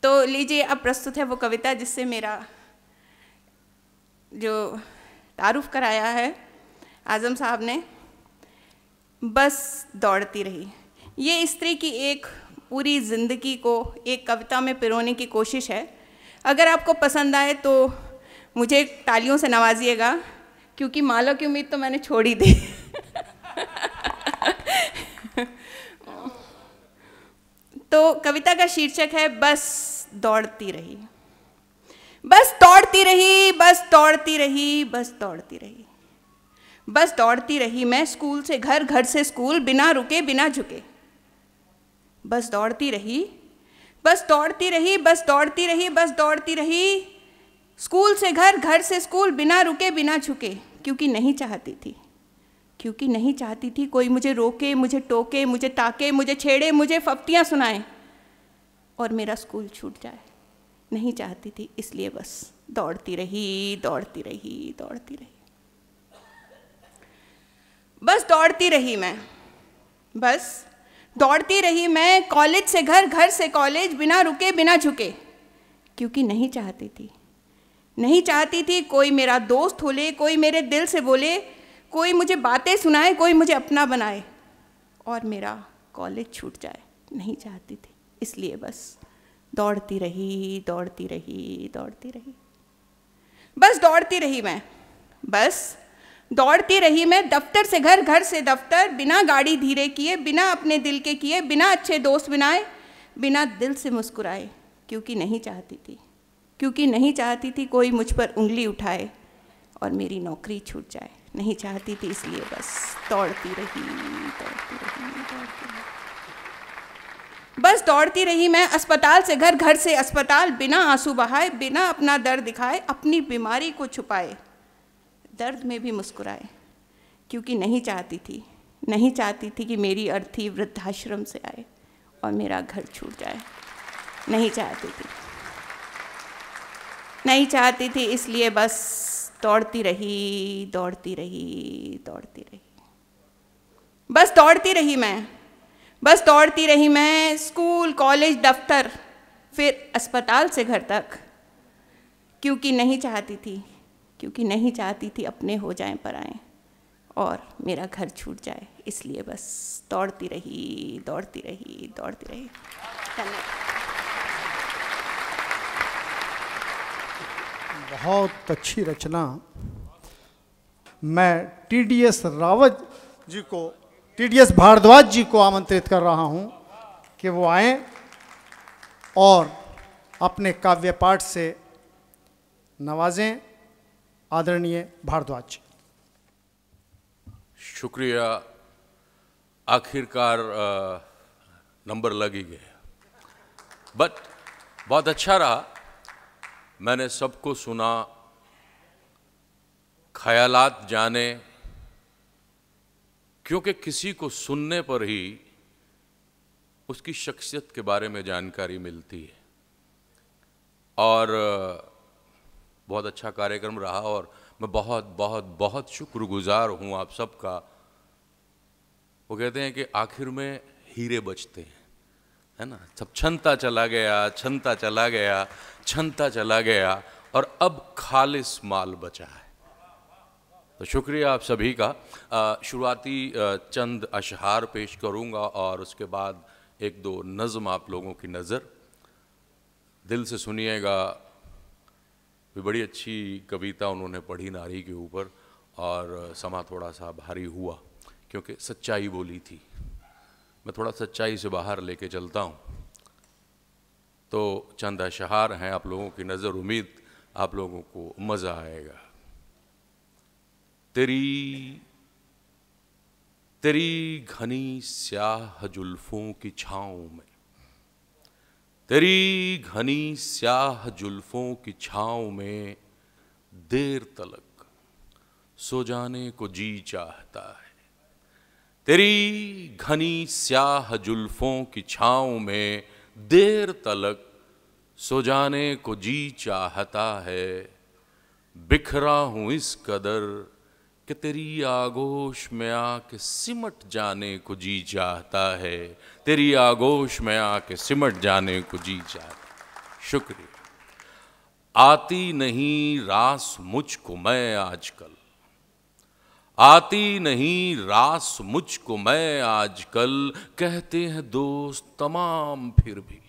तो लीजिए अब प्रस्तुत है वो कविता जिससे मेरा जो तारुफ कराया है आज़म साहब ने बस दौड़ती रही ये स्त्री की एक पूरी ज़िंदगी को एक कविता में पिरोने की कोशिश है अगर आपको पसंद आए तो मुझे तालियों से नवाजिएगा क्योंकि मालों की उम्मीद तो मैंने छोड़ ही दी तो कविता का शीर्षक है बस दौड़ती रही बस दौड़ती रही बस दौड़ती रही बस दौड़ती रही बस दौड़ती रही मैं स्कूल से घर घर से स्कूल बिना रुके बिना झुके बस दौड़ती रही बस दौड़ती रही बस दौड़ती रही बस दौड़ती रही स्कूल से घर घर से स्कूल बिना रुके बिना छुके क्योंकि नहीं चाहती थी क्योंकि नहीं चाहती थी कोई मुझे रोके मुझे टोके मुझे ताके मुझे छेड़े मुझे फप्तियाँ सुनाए और मेरा स्कूल छूट जाए नहीं चाहती थी इसलिए बस दौड़ती रही दौड़ती रही दौड़ती रही बस दौड़ती रही मैं बस दौड़ती रही मैं कॉलेज से घर घर से कॉलेज बिना रुके बिना झुके क्योंकि नहीं चाहती थी नहीं चाहती थी कोई मेरा दोस्त हो ले कोई मेरे दिल से बोले कोई मुझे बातें सुनाए कोई मुझे अपना बनाए और मेरा कॉलेज छूट जाए नहीं चाहती थी इसलिए बस दौड़ती रही दौड़ती रही दौड़ती रही बस दौड़ती रही मैं बस दौड़ती रही मैं दफ्तर से घर घर से दफ्तर बिना गाड़ी धीरे किए बिना अपने दिल के किए बिना अच्छे दोस्त बनाए बिना दिल से मुस्कुराए क्योंकि नहीं चाहती थी क्योंकि नहीं चाहती थी कोई मुझ पर उंगली उठाए और मेरी नौकरी छूट जाए नहीं चाहती थी इसलिए बस दौड़ती रही दौड़ती रही दौड़ती रही बस दौड़ती रही मैं अस्पताल से घर घर से अस्पताल बिना आंसू बहाए बिना अपना दर्द दिखाए अपनी बीमारी को छुपाए दर्द में भी मुस्कुराए क्योंकि नहीं चाहती थी नहीं चाहती थी कि मेरी अर्थी वृद्धाश्रम से आए और मेरा घर छूट जाए नहीं चाहती थी नहीं चाहती थी इसलिए बस दौड़ती रही दौड़ती रही दौड़ती रही बस दौड़ती रही मैं बस दौड़ती रही मैं स्कूल कॉलेज दफ्तर फिर अस्पताल से घर तक क्योंकि नहीं चाहती थी क्योंकि नहीं चाहती थी अपने हो जाएं पर आएँ और मेरा घर छूट जाए इसलिए बस दौड़ती रही दौड़ती रही दौड़ती रही बहुत अच्छी रचना मैं टीडीएस रावत जी को टीडीएस भारद्वाज जी को आमंत्रित कर रहा हूं कि वो आए और अपने काव्य पाठ से नवाजें आदरणीय भारद्वाज शुक्रिया आखिरकार नंबर लग ही गए बट बहुत अच्छा रहा मैंने सबको सुना ख्यालात जाने क्योंकि किसी को सुनने पर ही उसकी शख्सियत के बारे में जानकारी मिलती है और बहुत अच्छा कार्यक्रम रहा और मैं बहुत बहुत बहुत शुक्रगुजार हूँ आप सबका वो कहते हैं कि आखिर में हीरे बचते हैं है ना सब छनता चला गया छनता चला गया छनता चला गया और अब खालिस माल बचा है तो शुक्रिया आप सभी का शुरुआती चंद अशहार पेश करूँगा और उसके बाद एक दो नज़म आप लोगों की नज़र दिल से सुनिएगा भी बड़ी अच्छी कविता उन्होंने पढ़ी नारी के ऊपर और समा थोड़ा सा भारी हुआ क्योंकि सच्चाई बोली थी मैं थोड़ा सच्चाई से बाहर लेके चलता हूँ तो चंद अशहार हैं आप लोगों की नज़र उम्मीद आप लोगों को मज़ा आएगा तेरी तेरी घनी स्याह जुल्फों की छाँव में तेरी घनी स्याह जुल्फों की छाव में देर तलक सो जाने को जी चाहता है तेरी घनी स्याह जुल्फों की छाव में देर तलक सो जाने को जी चाहता है बिखरा हूं इस कदर कि तेरी आगोश में आके सिमट जाने को जी चाहता है तेरी आगोश में आके सिमट जाने को जी चाहता शुक्रिया आती नहीं रास मुझको मैं आजकल आती नहीं रास मुझको मैं आजकल कहते हैं दोस्त तमाम फिर भी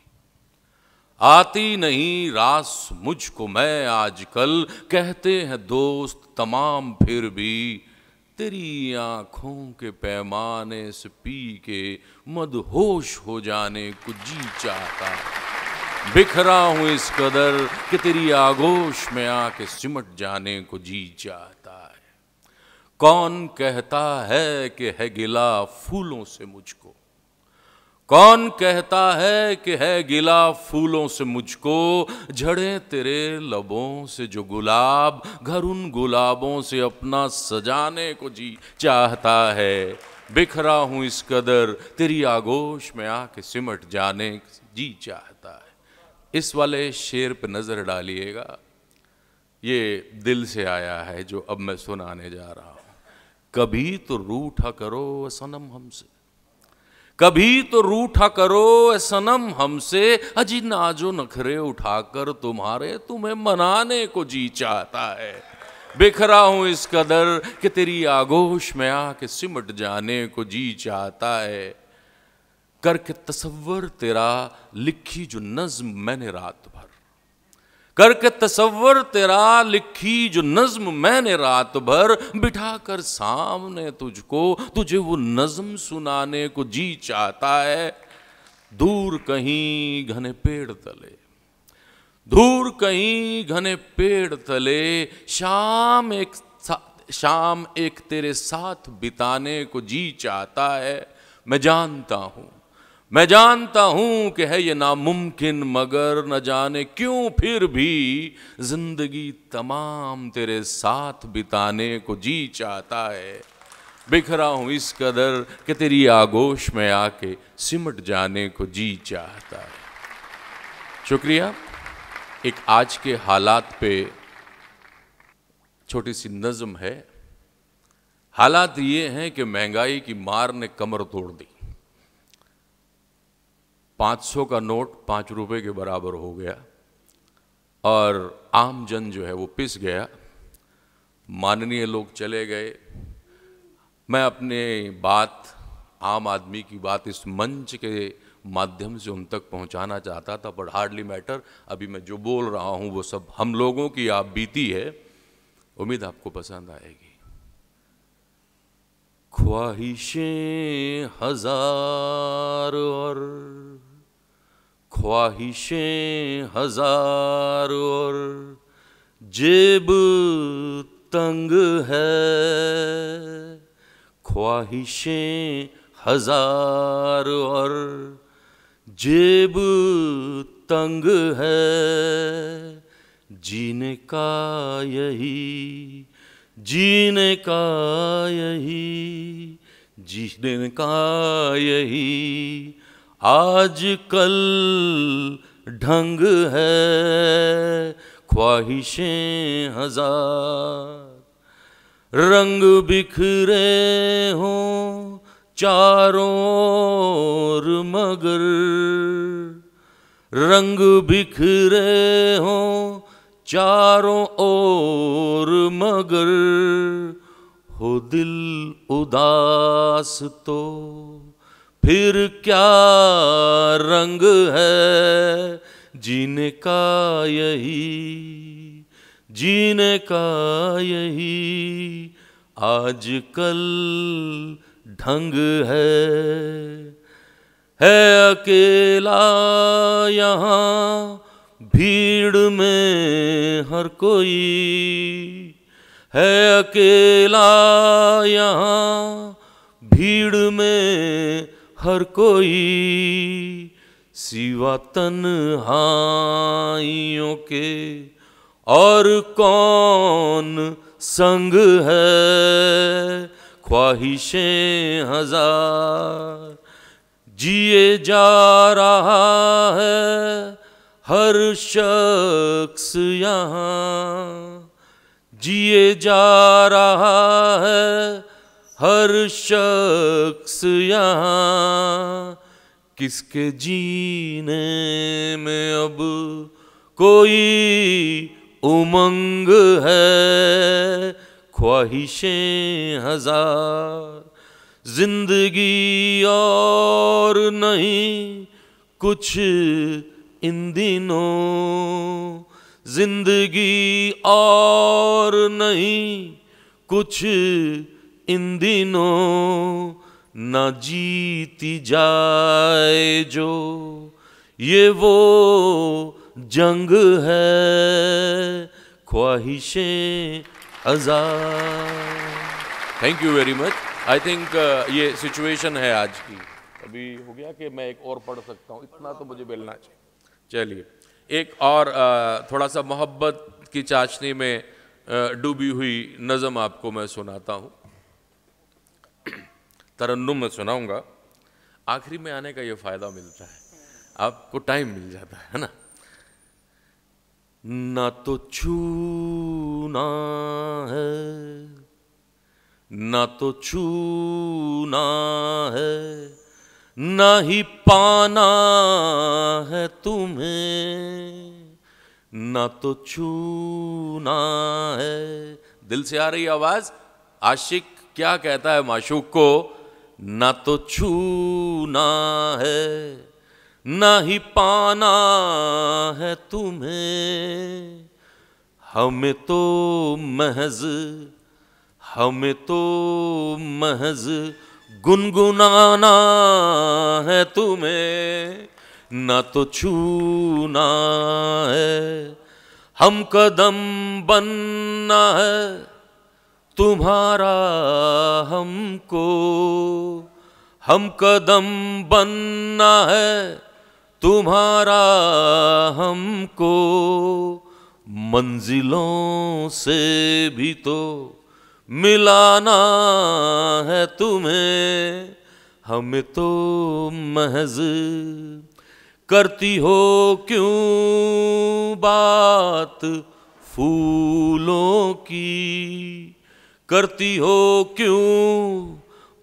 आती नहीं रास मुझको मैं आजकल कहते हैं दोस्त तमाम फिर भी तेरी आंखों के पैमाने से पी के मदहोश हो जाने को जी चाहता बिखरा हूं इस कदर कि तेरी आगोश में आके सिमट जाने को जी चाहता है कौन कहता है कि है गिला फूलों से मुझको कौन कहता है कि है गिला फूलों से मुझको झड़े तेरे लबों से जो गुलाब घर उन गुलाबों से अपना सजाने को जी चाहता है बिखरा हूं इस कदर तेरी आगोश में आके सिमट जाने जी चाहता है इस वाले शेर पे नज़र डालिएगा ये दिल से आया है जो अब मैं सुनाने जा रहा हूं कभी तो रूठा करो सनम हमसे कभी तो रूठा करो सनम हमसे अजी नाजो नखरे उठाकर तुम्हारे तुम्हें मनाने को जी चाहता है बिखरा हूं इस कदर कि तेरी आगोश में आके सिमट जाने को जी चाहता है करके तस्वर तेरा लिखी जो नज्म मैंने रात भर करके तस्वर तेरा लिखी जो नज्म मैंने रात भर बिठा कर सामने तुझको तुझे वो नज्म सुनाने को जी चाहता है दूर कहीं घने पेड़ तले दूर कहीं घने पेड़ तले शाम एक शाम एक तेरे साथ बिताने को जी चाहता है मैं जानता हूं मैं जानता हूं कि है ये नामुमकिन मगर न जाने क्यों फिर भी जिंदगी तमाम तेरे साथ बिताने को जी चाहता है बिखरा हूं इस कदर कि तेरी आगोश में आके सिमट जाने को जी चाहता है शुक्रिया एक आज के हालात पे छोटी सी नज़म है हालात ये हैं कि महंगाई की मार ने कमर तोड़ दी 500 का नोट पाँच रुपए के बराबर हो गया और आम जन जो है वो पिस गया माननीय लोग चले गए मैं अपने बात आम आदमी की बात इस मंच के माध्यम से उन तक पहुंचाना चाहता था बट हार्डली मैटर अभी मैं जो बोल रहा हूं वो सब हम लोगों की आप बीती है उम्मीद आपको पसंद आएगी ख्वाहिशें हजार और ख्वाहिशें हजार और जेब तंग है ख्वाहिशें हजार और जेब तंग है जीने का यही जीने का यही जीने का यही आज कल ढंग है ख्वाहिशें हजार रंग बिखरे हो चारों ओर मगर रंग बिखरे हो चारों ओर मगर हो दिल उदास तो फिर क्या रंग है जीने का यही जीने का यही आजकल ढंग है है अकेला यहाँ भीड़ में हर कोई है अकेला यहाँ भीड़ में हर कोई सिवा तन्हाइयों के और कौन संग है ख्वाहिशें हजार जिए जा रहा है हर शख्स यहाँ जिए जा रहा है हर शख्स यहाँ किसके जीने में अब कोई उमंग है ख्वाहिशें हजार जिंदगी और नहीं कुछ इन दिनों जिंदगी और नहीं कुछ इन दिनों न जीती जाए जो ये वो जंग है ख्वाहिशें आज़ाद thank you very much I think ये सिचुएशन है आज की अभी हो गया कि मैं एक और पढ़ सकता हूँ इतना तो मुझे बेलना चाहिए चलिए एक और uh, थोड़ा सा मोहब्बत की चाशनी में uh, डूबी हुई नज़म आपको मैं सुनाता हूँ तरन्नुम में सुनाऊंगा आखिरी में आने का ये फ़ायदा मिलता है आपको टाइम मिल जाता है ना ना तो छूना है ना तो छूना है ना ही पाना है तुम्हें ना तो छूना है दिल से आ रही आवाज़ आशिक क्या कहता है माशूक को न तो छूना है न ही पाना है तुम्हें हमें तो महज हमें तो महज गुनगुनाना है तुम्हें न तो छूना है हम कदम बनना है तुम्हारा हमको हम कदम बनना है तुम्हारा हमको मंजिलों से भी तो मिलाना है तुम्हें हमें तो महज करती हो क्यों बात फूलों की करती हो क्यों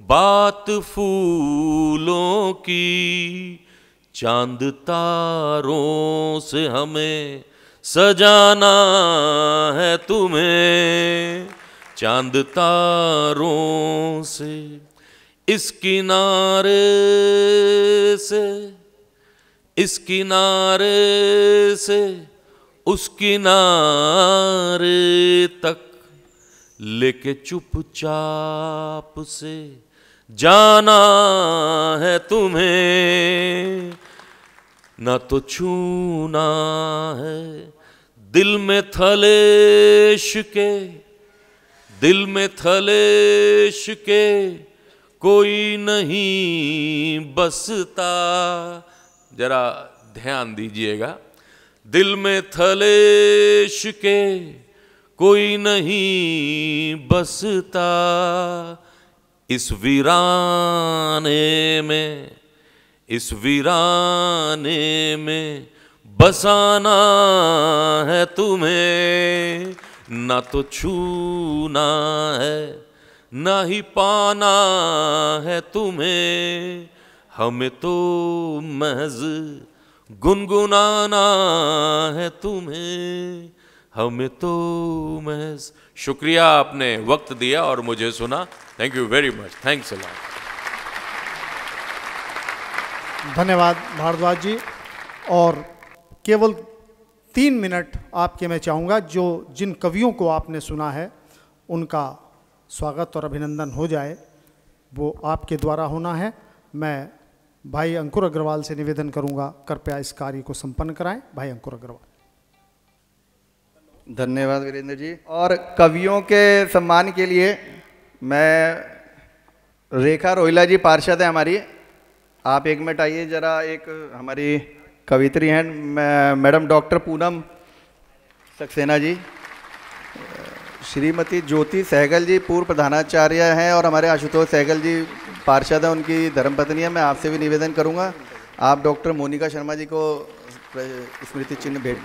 बात फूलों की चांद तारों से हमें सजाना है तुम्हें चांद तारों से इस किनारे से इस किनारे से उस किनारे तक लेके चुपचाप से जाना है तुम्हें ना तो छूना है दिल में थलेश के दिल में थलेश के कोई नहीं बसता जरा ध्यान दीजिएगा दिल में थलेश के कोई नहीं बसता इस वीराने में इस वीराने में बसाना है तुम्हें ना तो छूना है ना ही पाना है तुम्हें हमें तो महज गुनगुनाना है तुम्हें हमें तो महज शुक्रिया आपने वक्त दिया और मुझे सुना thank you very much thanks a lot धन्यवाद भारद्वाज जी और केवल तीन मिनट आपके मैं चाहूँगा जो जिन कवियों को आपने सुना है उनका स्वागत और अभिनंदन हो जाए वो आपके द्वारा होना है मैं भाई अंकुर अग्रवाल से निवेदन करूँगा कृपया इस कार्य को संपन्न कराएं भाई अंकुर अग्रवाल धन्यवाद वीरेंद्र जी और कवियों के सम्मान के लिए मैं रेखा रोहिला जी पार्षद है हमारी आप एक मिनट आइए ज़रा एक हमारी कवित्री हैं मैडम डॉक्टर पूनम सक्सेना जी श्रीमती ज्योति सहगल जी पूर्व प्रधानाचार्य हैं और हमारे आशुतोष सहगल जी पार्षद हैं उनकी धर्मपत्नी है मैं आपसे भी निवेदन करूंगा आप डॉक्टर मोनिका शर्मा जी को स्मृति चिन्ह भेज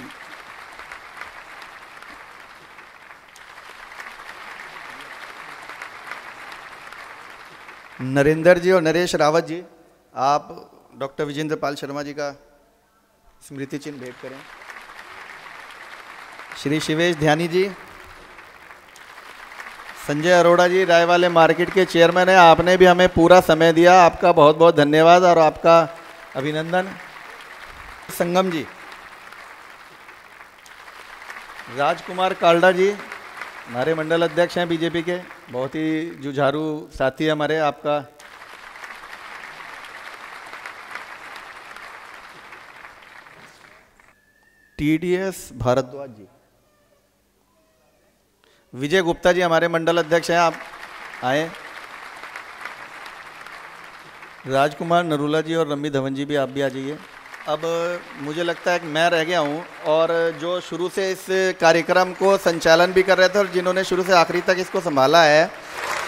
नरेंद्र जी और नरेश रावत जी आप डॉक्टर विजेंद्र पाल शर्मा जी का स्मृति चिन्ह भेंट करें श्री शिवेश ध्यानी जी संजय अरोड़ा जी राय वाले मार्केट के चेयरमैन हैं आपने भी हमें पूरा समय दिया आपका बहुत बहुत धन्यवाद और आपका अभिनंदन संगम जी राजकुमार कालडा जी हमारे मंडल अध्यक्ष हैं बीजेपी के बहुत ही जुझारू साथी है हमारे आपका टीडीएस भारद्वाज जी विजय गुप्ता जी हमारे मंडल अध्यक्ष हैं आप आए राजकुमार नरूला जी और रम्मी धवन जी भी आप भी आ जाइए अब मुझे लगता है कि मैं रह गया हूँ और जो शुरू से इस कार्यक्रम को संचालन भी कर रहे थे और जिन्होंने शुरू से आखिरी तक इसको संभाला है